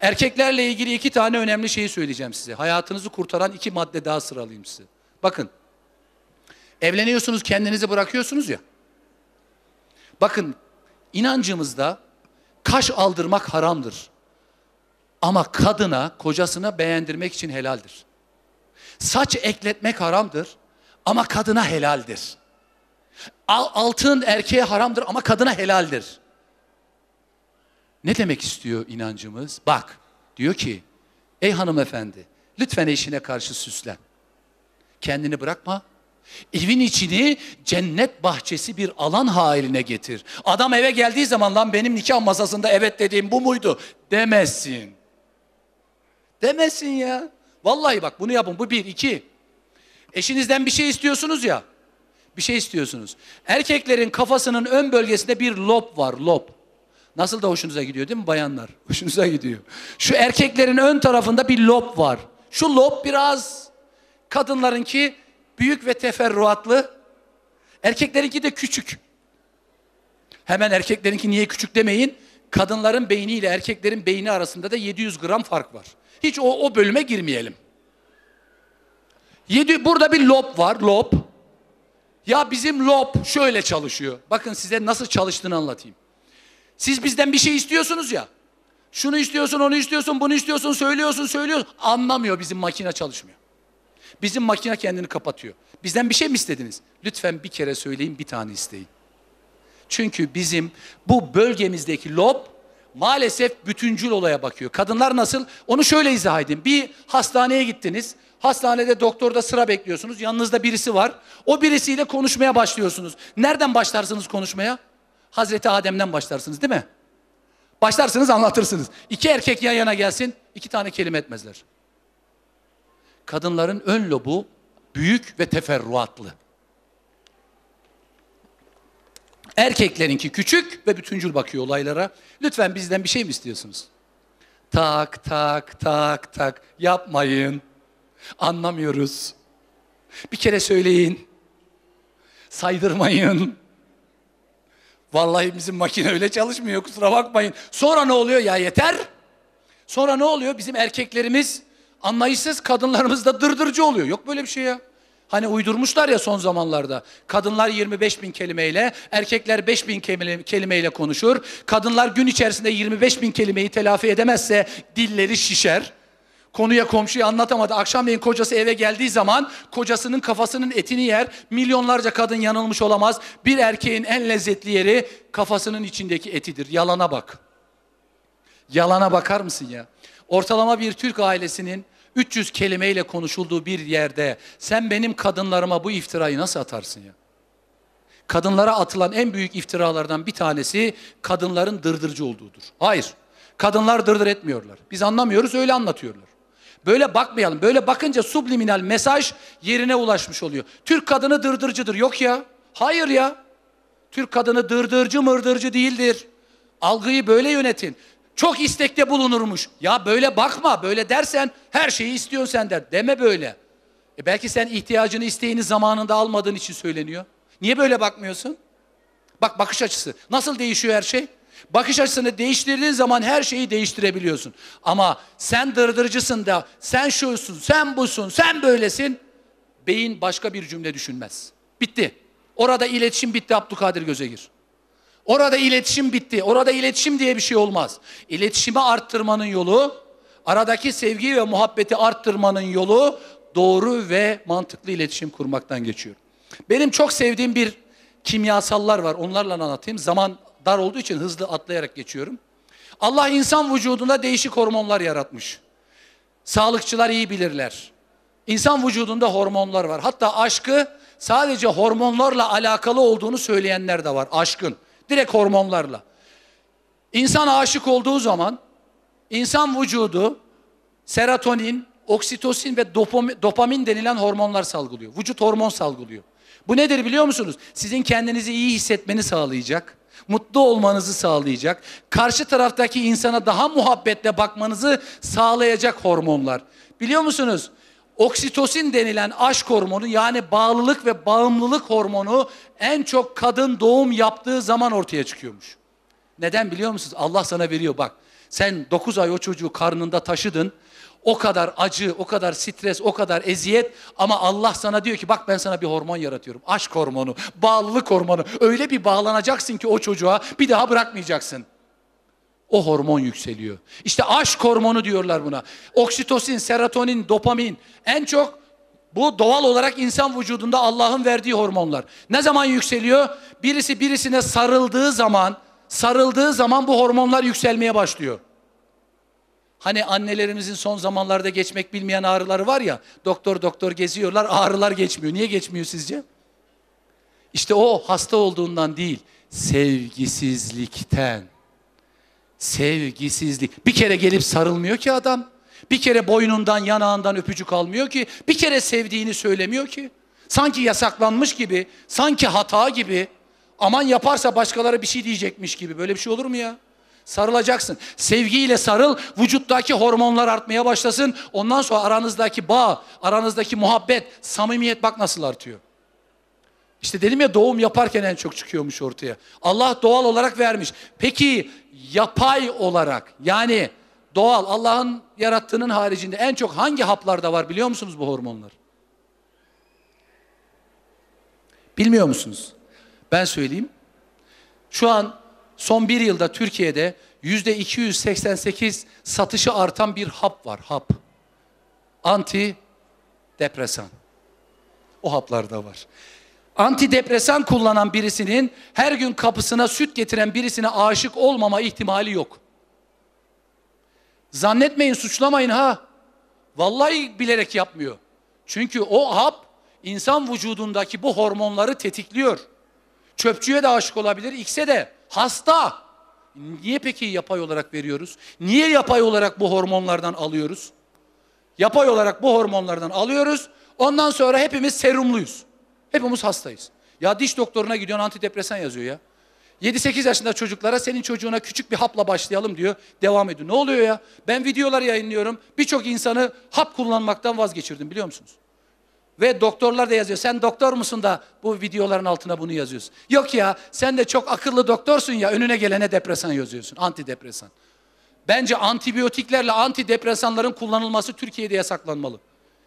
Erkeklerle ilgili iki tane önemli şeyi söyleyeceğim size. Hayatınızı kurtaran iki madde daha sıralayayım size. Bakın. Evleniyorsunuz kendinizi bırakıyorsunuz ya. Bakın inancımızda Kaş aldırmak haramdır. Ama kadına, kocasına beğendirmek için helaldir. Saç ekletmek haramdır ama kadına helaldir. Altın erkeğe haramdır ama kadına helaldir. Ne demek istiyor inancımız? Bak diyor ki ey hanımefendi lütfen eşine karşı süslen. Kendini bırakma Evin içini cennet bahçesi bir alan haline getir. Adam eve geldiği zaman lan benim nikah masasında evet dediğim bu muydu? Demezsin, demezsin ya. Vallahi bak bunu yapın. Bu bir, iki. Eşinizden bir şey istiyorsunuz ya. Bir şey istiyorsunuz. Erkeklerin kafasının ön bölgesinde bir lob var, lob. Nasıl da hoşunuza gidiyor değil mi bayanlar? <laughs> Hoşunuza gidiyor. Şu erkeklerin ön tarafında bir lob var. Şu lob biraz kadınlarınki büyük ve teferruatlı. Erkeklerinki de küçük. Hemen erkeklerinki niye küçük demeyin. Kadınların beyni ile erkeklerin beyni arasında da 700 gram fark var. Hiç o, o bölüme girmeyelim. Yedi, burada bir lob var, lob. Ya bizim lob şöyle çalışıyor. Bakın size nasıl çalıştığını anlatayım. Siz bizden bir şey istiyorsunuz ya. Şunu istiyorsun, onu istiyorsun, bunu istiyorsun, söylüyorsun, söylüyorsun. Anlamıyor bizim makine çalışmıyor. Bizim makine kendini kapatıyor. Bizden bir şey mi istediniz? Lütfen bir kere söyleyin, bir tane isteyin. Çünkü bizim bu bölgemizdeki lob maalesef bütüncül olaya bakıyor. Kadınlar nasıl? Onu şöyle izah edin. Bir hastaneye gittiniz. Hastanede doktorda sıra bekliyorsunuz. Yanınızda birisi var. O birisiyle konuşmaya başlıyorsunuz. Nereden başlarsınız konuşmaya? Hazreti Adem'den başlarsınız değil mi? Başlarsınız anlatırsınız. İki erkek yan yana gelsin. iki tane kelime etmezler kadınların ön lobu büyük ve teferruatlı. Erkeklerinki küçük ve bütüncül bakıyor olaylara. Lütfen bizden bir şey mi istiyorsunuz? Tak tak tak tak yapmayın. Anlamıyoruz. Bir kere söyleyin. Saydırmayın. Vallahi bizim makine öyle çalışmıyor kusura bakmayın. Sonra ne oluyor ya yeter. Sonra ne oluyor? Bizim erkeklerimiz anlayışsız kadınlarımız da dırdırcı oluyor. Yok böyle bir şey ya. Hani uydurmuşlar ya son zamanlarda. Kadınlar 25 bin kelimeyle, erkekler 5 bin kelimeyle konuşur. Kadınlar gün içerisinde 25 bin kelimeyi telafi edemezse dilleri şişer. Konuya komşuya anlatamadı. Akşamleyin kocası eve geldiği zaman kocasının kafasının etini yer. Milyonlarca kadın yanılmış olamaz. Bir erkeğin en lezzetli yeri kafasının içindeki etidir. Yalana bak. Yalana bakar mısın ya? Ortalama bir Türk ailesinin 300 kelimeyle konuşulduğu bir yerde sen benim kadınlarıma bu iftirayı nasıl atarsın ya? Kadınlara atılan en büyük iftiralardan bir tanesi kadınların dırdırcı olduğudur. Hayır. Kadınlar dırdır etmiyorlar. Biz anlamıyoruz öyle anlatıyorlar. Böyle bakmayalım. Böyle bakınca subliminal mesaj yerine ulaşmış oluyor. Türk kadını dırdırcıdır. Yok ya. Hayır ya. Türk kadını dırdırcı mırdırcı değildir. Algıyı böyle yönetin. Çok istekte bulunurmuş. Ya böyle bakma, böyle dersen her şeyi istiyor senden. Deme böyle. E belki sen ihtiyacını, isteğini zamanında almadığın için söyleniyor. Niye böyle bakmıyorsun? Bak bakış açısı. Nasıl değişiyor her şey? Bakış açısını değiştirdiğin zaman her şeyi değiştirebiliyorsun. Ama sen dırdırcısın da, sen şusun, sen busun, sen böylesin. Beyin başka bir cümle düşünmez. Bitti. Orada iletişim bitti Abdülkadir Gözegir. Orada iletişim bitti. Orada iletişim diye bir şey olmaz. İletişimi arttırmanın yolu, aradaki sevgiyi ve muhabbeti arttırmanın yolu doğru ve mantıklı iletişim kurmaktan geçiyor. Benim çok sevdiğim bir kimyasallar var. Onlarla anlatayım. Zaman dar olduğu için hızlı atlayarak geçiyorum. Allah insan vücudunda değişik hormonlar yaratmış. Sağlıkçılar iyi bilirler. İnsan vücudunda hormonlar var. Hatta aşkı sadece hormonlarla alakalı olduğunu söyleyenler de var. Aşkın. Direkt hormonlarla. İnsan aşık olduğu zaman insan vücudu serotonin, oksitosin ve dopamin, denilen hormonlar salgılıyor. Vücut hormon salgılıyor. Bu nedir biliyor musunuz? Sizin kendinizi iyi hissetmeni sağlayacak, mutlu olmanızı sağlayacak, karşı taraftaki insana daha muhabbetle bakmanızı sağlayacak hormonlar. Biliyor musunuz? Oksitosin denilen aşk hormonu yani bağlılık ve bağımlılık hormonu en çok kadın doğum yaptığı zaman ortaya çıkıyormuş. Neden biliyor musunuz? Allah sana veriyor bak. Sen 9 ay o çocuğu karnında taşıdın. O kadar acı, o kadar stres, o kadar eziyet ama Allah sana diyor ki bak ben sana bir hormon yaratıyorum. Aşk hormonu, bağlılık hormonu. Öyle bir bağlanacaksın ki o çocuğa bir daha bırakmayacaksın o hormon yükseliyor. İşte aşk hormonu diyorlar buna. Oksitosin, serotonin, dopamin en çok bu doğal olarak insan vücudunda Allah'ın verdiği hormonlar. Ne zaman yükseliyor? Birisi birisine sarıldığı zaman, sarıldığı zaman bu hormonlar yükselmeye başlıyor. Hani annelerimizin son zamanlarda geçmek bilmeyen ağrıları var ya, doktor doktor geziyorlar, ağrılar geçmiyor. Niye geçmiyor sizce? İşte o hasta olduğundan değil, sevgisizlikten. Sevgisizlik. Bir kere gelip sarılmıyor ki adam. Bir kere boynundan, yanağından öpücük almıyor ki. Bir kere sevdiğini söylemiyor ki. Sanki yasaklanmış gibi, sanki hata gibi. Aman yaparsa başkaları bir şey diyecekmiş gibi. Böyle bir şey olur mu ya? Sarılacaksın. Sevgiyle sarıl, vücuttaki hormonlar artmaya başlasın. Ondan sonra aranızdaki bağ, aranızdaki muhabbet, samimiyet bak nasıl artıyor. İşte dedim ya doğum yaparken en çok çıkıyormuş ortaya. Allah doğal olarak vermiş. Peki yapay olarak yani doğal Allah'ın yarattığının haricinde en çok hangi haplarda var biliyor musunuz bu hormonlar? Bilmiyor musunuz? Ben söyleyeyim. Şu an son bir yılda Türkiye'de yüzde 288 satışı artan bir hap var. Hap. Anti depresan. O haplarda var antidepresan kullanan birisinin her gün kapısına süt getiren birisine aşık olmama ihtimali yok. Zannetmeyin, suçlamayın ha. Vallahi bilerek yapmıyor. Çünkü o hap insan vücudundaki bu hormonları tetikliyor. Çöpçüye de aşık olabilir, ikse de. Hasta. Niye peki yapay olarak veriyoruz? Niye yapay olarak bu hormonlardan alıyoruz? Yapay olarak bu hormonlardan alıyoruz. Ondan sonra hepimiz serumluyuz. Hepimiz hastayız. Ya diş doktoruna gidiyorsun antidepresan yazıyor ya. 7-8 yaşında çocuklara senin çocuğuna küçük bir hapla başlayalım diyor. Devam ediyor. Ne oluyor ya? Ben videolar yayınlıyorum. Birçok insanı hap kullanmaktan vazgeçirdim biliyor musunuz? Ve doktorlar da yazıyor. Sen doktor musun da bu videoların altına bunu yazıyorsun. Yok ya sen de çok akıllı doktorsun ya önüne gelene depresan yazıyorsun. Antidepresan. Bence antibiyotiklerle antidepresanların kullanılması Türkiye'de yasaklanmalı.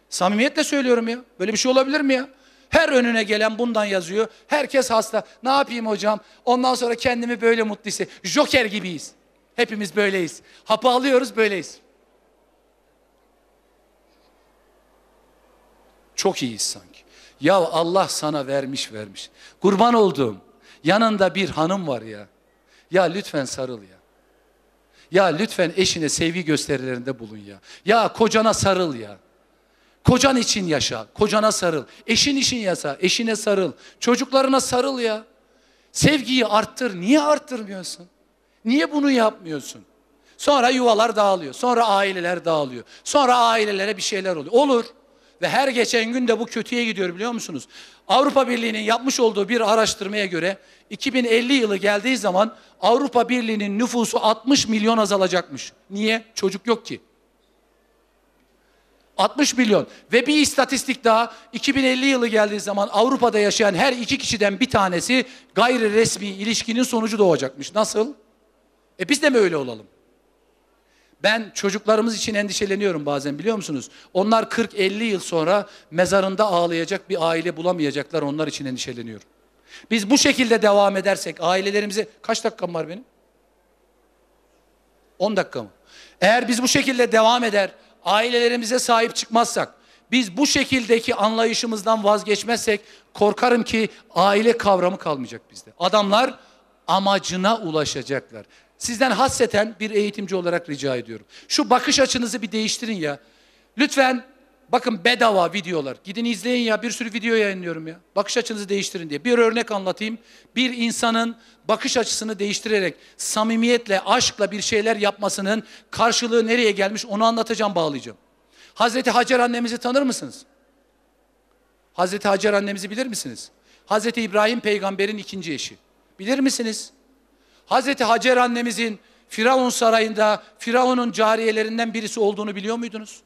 Samimiyetle söylüyorum ya. Böyle bir şey olabilir mi ya? Her önüne gelen bundan yazıyor. Herkes hasta. Ne yapayım hocam? Ondan sonra kendimi böyle mutlu hisse. Joker gibiyiz. Hepimiz böyleyiz. Hapı alıyoruz böyleyiz. Çok iyiyiz sanki. Ya Allah sana vermiş vermiş. Kurban olduğum yanında bir hanım var ya. Ya lütfen sarıl ya. Ya lütfen eşine sevgi gösterilerinde bulun ya. Ya kocana sarıl ya. Kocan için yaşa. Kocana sarıl. Eşin için yaşa. Eşine sarıl. Çocuklarına sarıl ya. Sevgiyi arttır. Niye arttırmıyorsun? Niye bunu yapmıyorsun? Sonra yuvalar dağılıyor. Sonra aileler dağılıyor. Sonra ailelere bir şeyler oluyor. Olur. Ve her geçen gün de bu kötüye gidiyor biliyor musunuz? Avrupa Birliği'nin yapmış olduğu bir araştırmaya göre 2050 yılı geldiği zaman Avrupa Birliği'nin nüfusu 60 milyon azalacakmış. Niye? Çocuk yok ki. 60 milyon. Ve bir istatistik daha 2050 yılı geldiği zaman Avrupa'da yaşayan her iki kişiden bir tanesi gayri resmi ilişkinin sonucu doğacakmış. Nasıl? E biz de mi öyle olalım? Ben çocuklarımız için endişeleniyorum bazen biliyor musunuz? Onlar 40-50 yıl sonra mezarında ağlayacak bir aile bulamayacaklar onlar için endişeleniyorum. Biz bu şekilde devam edersek ailelerimize kaç dakikam var benim? 10 dakika mı? Eğer biz bu şekilde devam eder, ailelerimize sahip çıkmazsak, biz bu şekildeki anlayışımızdan vazgeçmezsek korkarım ki aile kavramı kalmayacak bizde. Adamlar amacına ulaşacaklar. Sizden hasreten bir eğitimci olarak rica ediyorum. Şu bakış açınızı bir değiştirin ya. Lütfen Bakın bedava videolar. Gidin izleyin ya bir sürü video yayınlıyorum ya. Bakış açınızı değiştirin diye. Bir örnek anlatayım. Bir insanın bakış açısını değiştirerek samimiyetle, aşkla bir şeyler yapmasının karşılığı nereye gelmiş onu anlatacağım, bağlayacağım. Hazreti Hacer annemizi tanır mısınız? Hazreti Hacer annemizi bilir misiniz? Hazreti İbrahim peygamberin ikinci eşi. Bilir misiniz? Hazreti Hacer annemizin Firavun sarayında Firavun'un cariyelerinden birisi olduğunu biliyor muydunuz?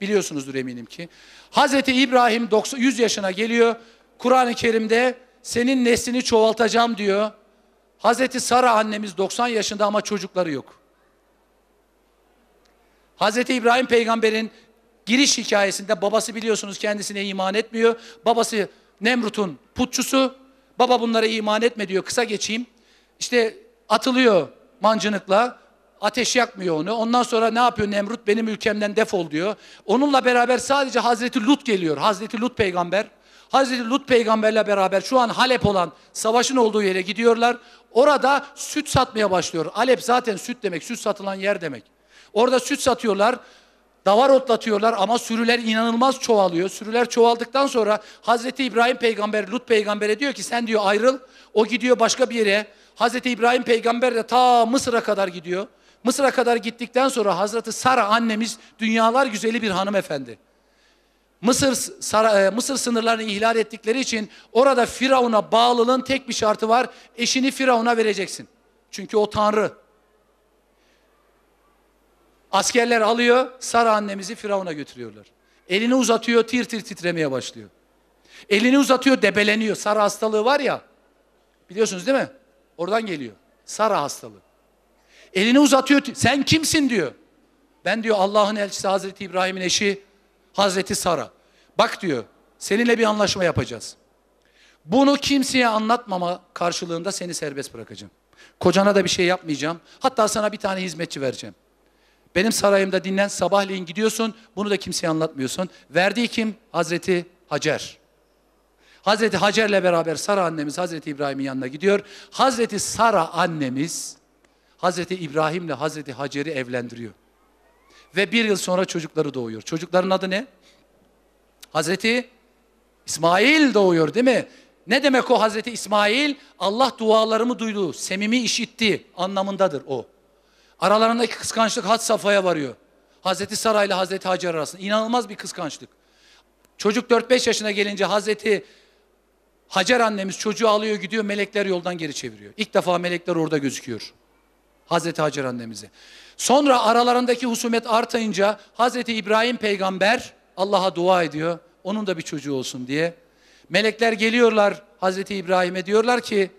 Biliyorsunuzdur eminim ki. Hazreti İbrahim 90, 100 yaşına geliyor. Kur'an-ı Kerim'de senin neslini çoğaltacağım diyor. Hazreti Sara annemiz 90 yaşında ama çocukları yok. Hazreti İbrahim peygamberin giriş hikayesinde babası biliyorsunuz kendisine iman etmiyor. Babası Nemrut'un putçusu. Baba bunlara iman etme diyor kısa geçeyim. İşte atılıyor mancınıkla. Ateş yakmıyor onu. Ondan sonra ne yapıyor Nemrut? Benim ülkemden defol diyor. Onunla beraber sadece Hazreti Lut geliyor. Hazreti Lut peygamber. Hazreti Lut peygamberle beraber şu an Halep olan savaşın olduğu yere gidiyorlar. Orada süt satmaya başlıyor. Halep zaten süt demek, süt satılan yer demek. Orada süt satıyorlar. Davar otlatıyorlar ama sürüler inanılmaz çoğalıyor. Sürüler çoğaldıktan sonra Hazreti İbrahim peygamber Lut peygambere diyor ki sen diyor ayrıl. O gidiyor başka bir yere. Hazreti İbrahim peygamber de ta Mısır'a kadar gidiyor. Mısır'a kadar gittikten sonra Hazreti Sara annemiz dünyalar güzeli bir hanımefendi. Mısır, Sara, e, Mısır sınırlarını ihlal ettikleri için orada Firavun'a bağlılığın tek bir şartı var. Eşini Firavun'a vereceksin. Çünkü o tanrı. Askerler alıyor, Sara annemizi Firavun'a götürüyorlar. Elini uzatıyor, tir tir titremeye başlıyor. Elini uzatıyor, debeleniyor. Sara hastalığı var ya, biliyorsunuz değil mi? Oradan geliyor. Sara hastalığı. Elini uzatıyor. Sen kimsin diyor. Ben diyor Allah'ın elçisi Hazreti İbrahim'in eşi Hazreti Sara. Bak diyor seninle bir anlaşma yapacağız. Bunu kimseye anlatmama karşılığında seni serbest bırakacağım. Kocana da bir şey yapmayacağım. Hatta sana bir tane hizmetçi vereceğim. Benim sarayımda dinlen sabahleyin gidiyorsun. Bunu da kimseye anlatmıyorsun. Verdiği kim? Hazreti Hacer. Hazreti Hacer'le beraber Sara annemiz Hazreti İbrahim'in yanına gidiyor. Hazreti Sara annemiz Hazreti İbrahim'le Hazreti Hacer'i evlendiriyor. Ve bir yıl sonra çocukları doğuyor. Çocukların adı ne? Hazreti İsmail doğuyor değil mi? Ne demek o Hazreti İsmail? Allah dualarımı duydu, semimi işitti anlamındadır o. Aralarındaki kıskançlık had safhaya varıyor. Hazreti Saray ile Hazreti Hacer arasında inanılmaz bir kıskançlık. Çocuk 4-5 yaşına gelince Hazreti Hacer annemiz çocuğu alıyor gidiyor melekler yoldan geri çeviriyor. İlk defa melekler orada gözüküyor. Hazreti Hacer annemizi. Sonra aralarındaki husumet artınca Hazreti İbrahim peygamber Allah'a dua ediyor. Onun da bir çocuğu olsun diye. Melekler geliyorlar Hazreti İbrahim'e diyorlar ki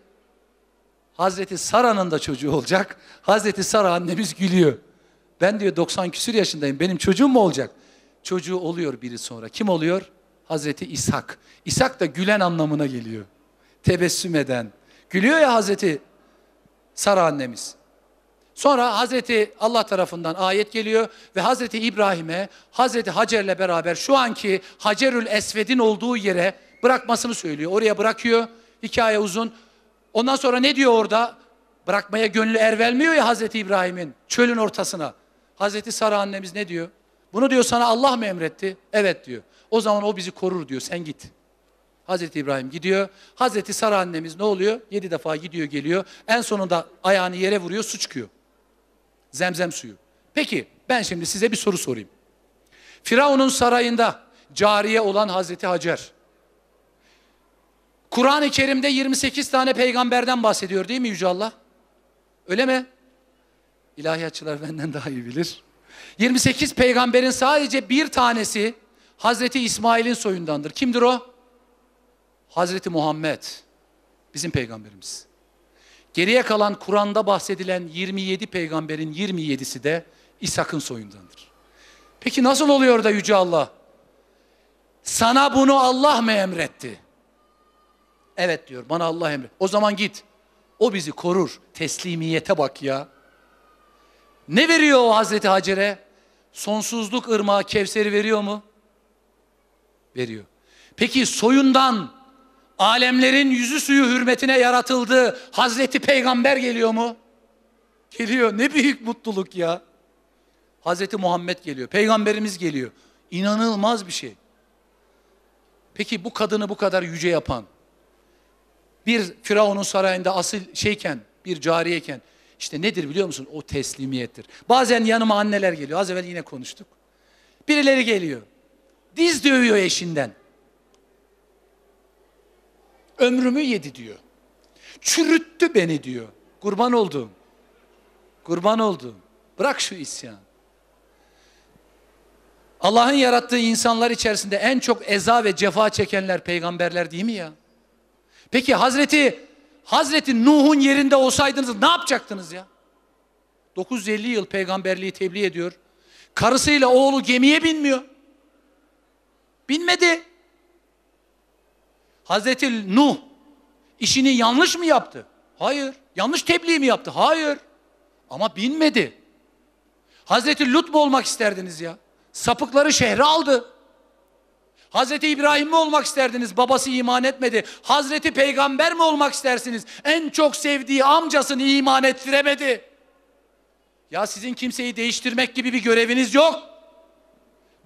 Hazreti Sara'nın da çocuğu olacak. Hazreti Sara annemiz gülüyor. Ben diyor 90 küsür yaşındayım. Benim çocuğum mu olacak? Çocuğu oluyor biri sonra. Kim oluyor? Hazreti İshak. İshak da gülen anlamına geliyor. Tebessüm eden. Gülüyor ya Hazreti Sara annemiz. Sonra Hazreti Allah tarafından ayet geliyor ve Hazreti İbrahim'e Hazreti Hacer'le beraber şu anki Hacerül Esved'in olduğu yere bırakmasını söylüyor. Oraya bırakıyor. Hikaye uzun. Ondan sonra ne diyor orada? Bırakmaya gönlü ervelmiyor ya Hazreti İbrahim'in çölün ortasına. Hazreti Sara annemiz ne diyor? Bunu diyor sana Allah mı emretti? Evet diyor. O zaman o bizi korur diyor. Sen git. Hazreti İbrahim gidiyor. Hazreti Sara annemiz ne oluyor? Yedi defa gidiyor geliyor. En sonunda ayağını yere vuruyor su çıkıyor. Zemzem suyu. Peki ben şimdi size bir soru sorayım. Firavun'un sarayında cariye olan Hazreti Hacer. Kur'an-ı Kerim'de 28 tane peygamberden bahsediyor değil mi Yüce Allah? Öyle mi? İlahiyatçılar <laughs> benden daha iyi bilir. 28 peygamberin sadece bir tanesi Hazreti İsmail'in soyundandır. Kimdir o? Hazreti Muhammed. Bizim peygamberimiz. Geriye kalan Kur'an'da bahsedilen 27 peygamberin 27'si de İshak'ın soyundandır. Peki nasıl oluyor da Yüce Allah? Sana bunu Allah mı emretti? Evet diyor bana Allah emretti. O zaman git. O bizi korur. Teslimiyete bak ya. Ne veriyor o Hazreti Hacer'e? Sonsuzluk ırmağı Kevser'i veriyor mu? Veriyor. Peki soyundan alemlerin yüzü suyu hürmetine yaratıldığı Hazreti Peygamber geliyor mu? Geliyor. Ne büyük mutluluk ya. Hazreti Muhammed geliyor. Peygamberimiz geliyor. İnanılmaz bir şey. Peki bu kadını bu kadar yüce yapan bir Firavun'un sarayında asil şeyken, bir cariyeken işte nedir biliyor musun? O teslimiyettir. Bazen yanıma anneler geliyor. Az evvel yine konuştuk. Birileri geliyor. Diz dövüyor eşinden. Ömrümü yedi diyor. Çürüttü beni diyor. Kurban oldum. Kurban oldum. Bırak şu isyan. Allah'ın yarattığı insanlar içerisinde en çok eza ve cefa çekenler peygamberler değil mi ya? Peki Hazreti Hazreti Nuh'un yerinde olsaydınız ne yapacaktınız ya? 950 yıl peygamberliği tebliğ ediyor. Karısıyla oğlu gemiye binmiyor. Binmedi. Hazreti Nuh işini yanlış mı yaptı? Hayır. Yanlış tebliğ mi yaptı? Hayır. Ama binmedi. Hazreti Lut mu olmak isterdiniz ya? Sapıkları şehre aldı. Hazreti İbrahim mi olmak isterdiniz? Babası iman etmedi. Hazreti Peygamber mi olmak istersiniz? En çok sevdiği amcasını iman ettiremedi. Ya sizin kimseyi değiştirmek gibi bir göreviniz yok.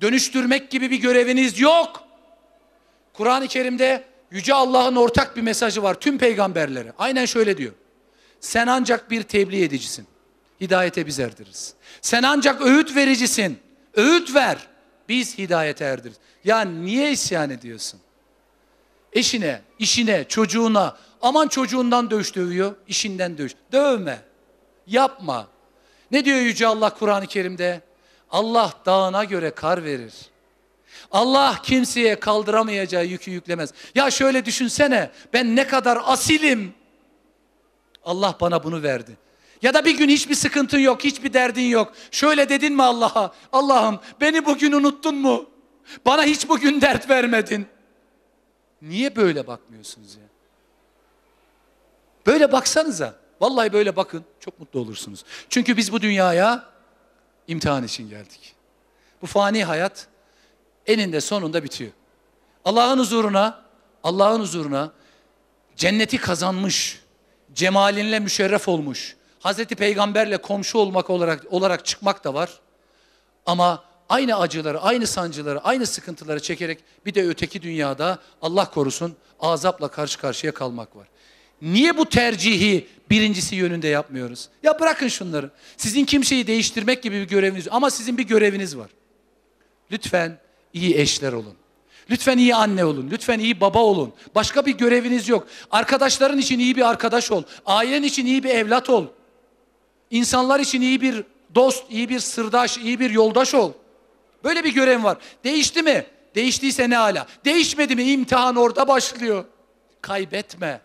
Dönüştürmek gibi bir göreviniz yok. Kur'an-ı Kerim'de Yüce Allah'ın ortak bir mesajı var tüm peygamberlere. Aynen şöyle diyor. Sen ancak bir tebliğ edicisin. Hidayete biz erdiririz. Sen ancak öğüt vericisin. Öğüt ver. Biz hidayete erdiririz. Ya niye isyan ediyorsun? Eşine, işine, çocuğuna. Aman çocuğundan dövüş dövüyor, işinden dövüş. Dövme. Yapma. Ne diyor Yüce Allah Kur'an-ı Kerim'de? Allah dağına göre kar verir Allah kimseye kaldıramayacağı yükü yüklemez. Ya şöyle düşünsene ben ne kadar asilim. Allah bana bunu verdi. Ya da bir gün hiçbir sıkıntın yok, hiçbir derdin yok. Şöyle dedin mi Allah'a? Allah'ım beni bugün unuttun mu? Bana hiç bugün dert vermedin. Niye böyle bakmıyorsunuz ya? Böyle baksanıza. Vallahi böyle bakın. Çok mutlu olursunuz. Çünkü biz bu dünyaya imtihan için geldik. Bu fani hayat Eninde sonunda bitiyor. Allah'ın huzuruna, Allah'ın huzuruna cenneti kazanmış, cemalinle müşerref olmuş, Hazreti Peygamberle komşu olmak olarak olarak çıkmak da var. Ama aynı acıları, aynı sancıları, aynı sıkıntıları çekerek bir de öteki dünyada Allah korusun azapla karşı karşıya kalmak var. Niye bu tercihi birincisi yönünde yapmıyoruz? Ya bırakın şunları. Sizin kimseyi değiştirmek gibi bir göreviniz ama sizin bir göreviniz var. Lütfen iyi eşler olun. Lütfen iyi anne olun, lütfen iyi baba olun. Başka bir göreviniz yok. Arkadaşların için iyi bir arkadaş ol. Ailen için iyi bir evlat ol. İnsanlar için iyi bir dost, iyi bir sırdaş, iyi bir yoldaş ol. Böyle bir görev var. Değişti mi? Değiştiyse ne hala? Değişmedi mi? İmtihan orada başlıyor. Kaybetme.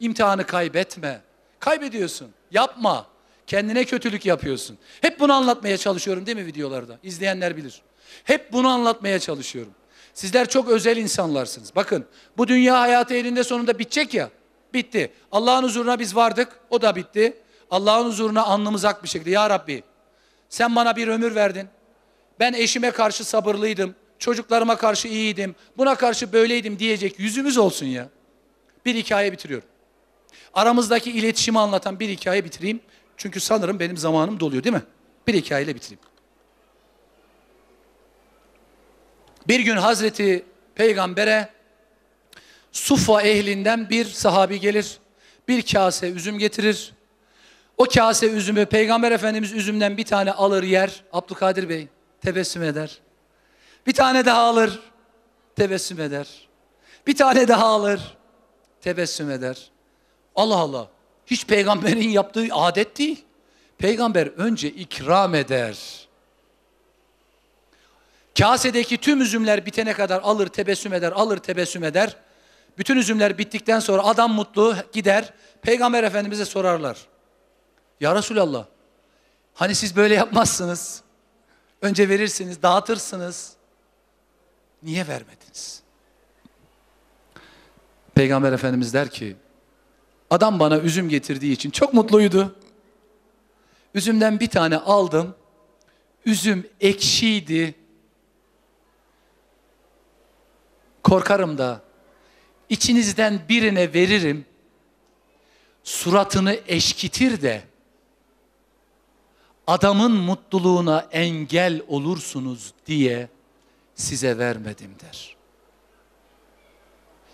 İmtihanı kaybetme. Kaybediyorsun. Yapma. Kendine kötülük yapıyorsun. Hep bunu anlatmaya çalışıyorum değil mi videolarda? İzleyenler bilir. Hep bunu anlatmaya çalışıyorum. Sizler çok özel insanlarsınız. Bakın bu dünya hayatı elinde sonunda bitecek ya. Bitti. Allah'ın huzuruna biz vardık. O da bitti. Allah'ın huzuruna alnımız ak bir şekilde. Ya Rabbi sen bana bir ömür verdin. Ben eşime karşı sabırlıydım. Çocuklarıma karşı iyiydim. Buna karşı böyleydim diyecek yüzümüz olsun ya. Bir hikaye bitiriyorum. Aramızdaki iletişimi anlatan bir hikaye bitireyim. Çünkü sanırım benim zamanım doluyor değil mi? Bir hikayeyle bitireyim. Bir gün Hazreti Peygamber'e Sufa ehlinden bir sahabi gelir. Bir kase üzüm getirir. O kase üzümü Peygamber Efendimiz üzümden bir tane alır yer. Abdülkadir Bey tebessüm eder. Bir tane daha alır. Tebessüm eder. Bir tane daha alır. Tebessüm eder. Allah Allah. Hiç peygamberin yaptığı adet değil. Peygamber önce ikram eder. Kasedeki tüm üzümler bitene kadar alır tebessüm eder, alır tebessüm eder. Bütün üzümler bittikten sonra adam mutlu gider. Peygamber Efendimiz'e sorarlar. Ya Resulallah, hani siz böyle yapmazsınız. Önce verirsiniz, dağıtırsınız. Niye vermediniz? Peygamber Efendimiz der ki, adam bana üzüm getirdiği için çok mutluydu. Üzümden bir tane aldım. Üzüm ekşiydi korkarım da içinizden birine veririm, suratını eşkitir de adamın mutluluğuna engel olursunuz diye size vermedim der.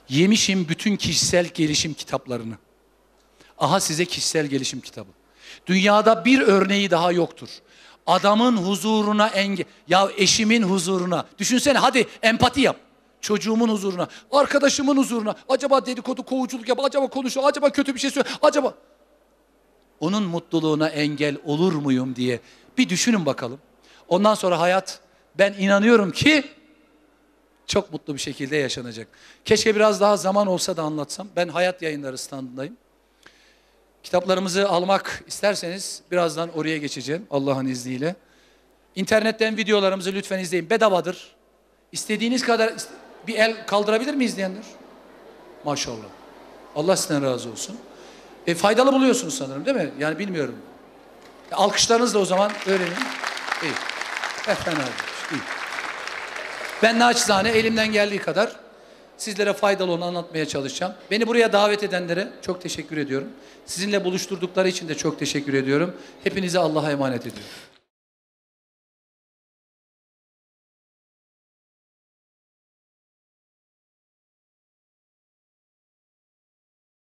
Yemişim bütün kişisel gelişim kitaplarını. Aha size kişisel gelişim kitabı. Dünyada bir örneği daha yoktur. Adamın huzuruna engel, ya eşimin huzuruna. Düşünsene hadi empati yap çocuğumun huzuruna, arkadaşımın huzuruna. Acaba dedikodu, kovuculuk yap, acaba konuşuyor, acaba kötü bir şey söylüyor, acaba... Onun mutluluğuna engel olur muyum diye bir düşünün bakalım. Ondan sonra hayat ben inanıyorum ki çok mutlu bir şekilde yaşanacak. Keşke biraz daha zaman olsa da anlatsam. Ben Hayat Yayınları standındayım. Kitaplarımızı almak isterseniz birazdan oraya geçeceğim Allah'ın izniyle. İnternetten videolarımızı lütfen izleyin. Bedavadır. İstediğiniz kadar bir el kaldırabilir mi izleyenler? Maşallah. Allah sizden razı olsun. E, faydalı buluyorsunuz sanırım değil mi? Yani bilmiyorum. E, alkışlarınızla o zaman öğrenin. İyi. Efendim eh, abi. İyi. Ben naçizane elimden geldiği kadar sizlere faydalı onu anlatmaya çalışacağım. Beni buraya davet edenlere çok teşekkür ediyorum. Sizinle buluşturdukları için de çok teşekkür ediyorum. Hepinize Allah'a emanet ediyorum.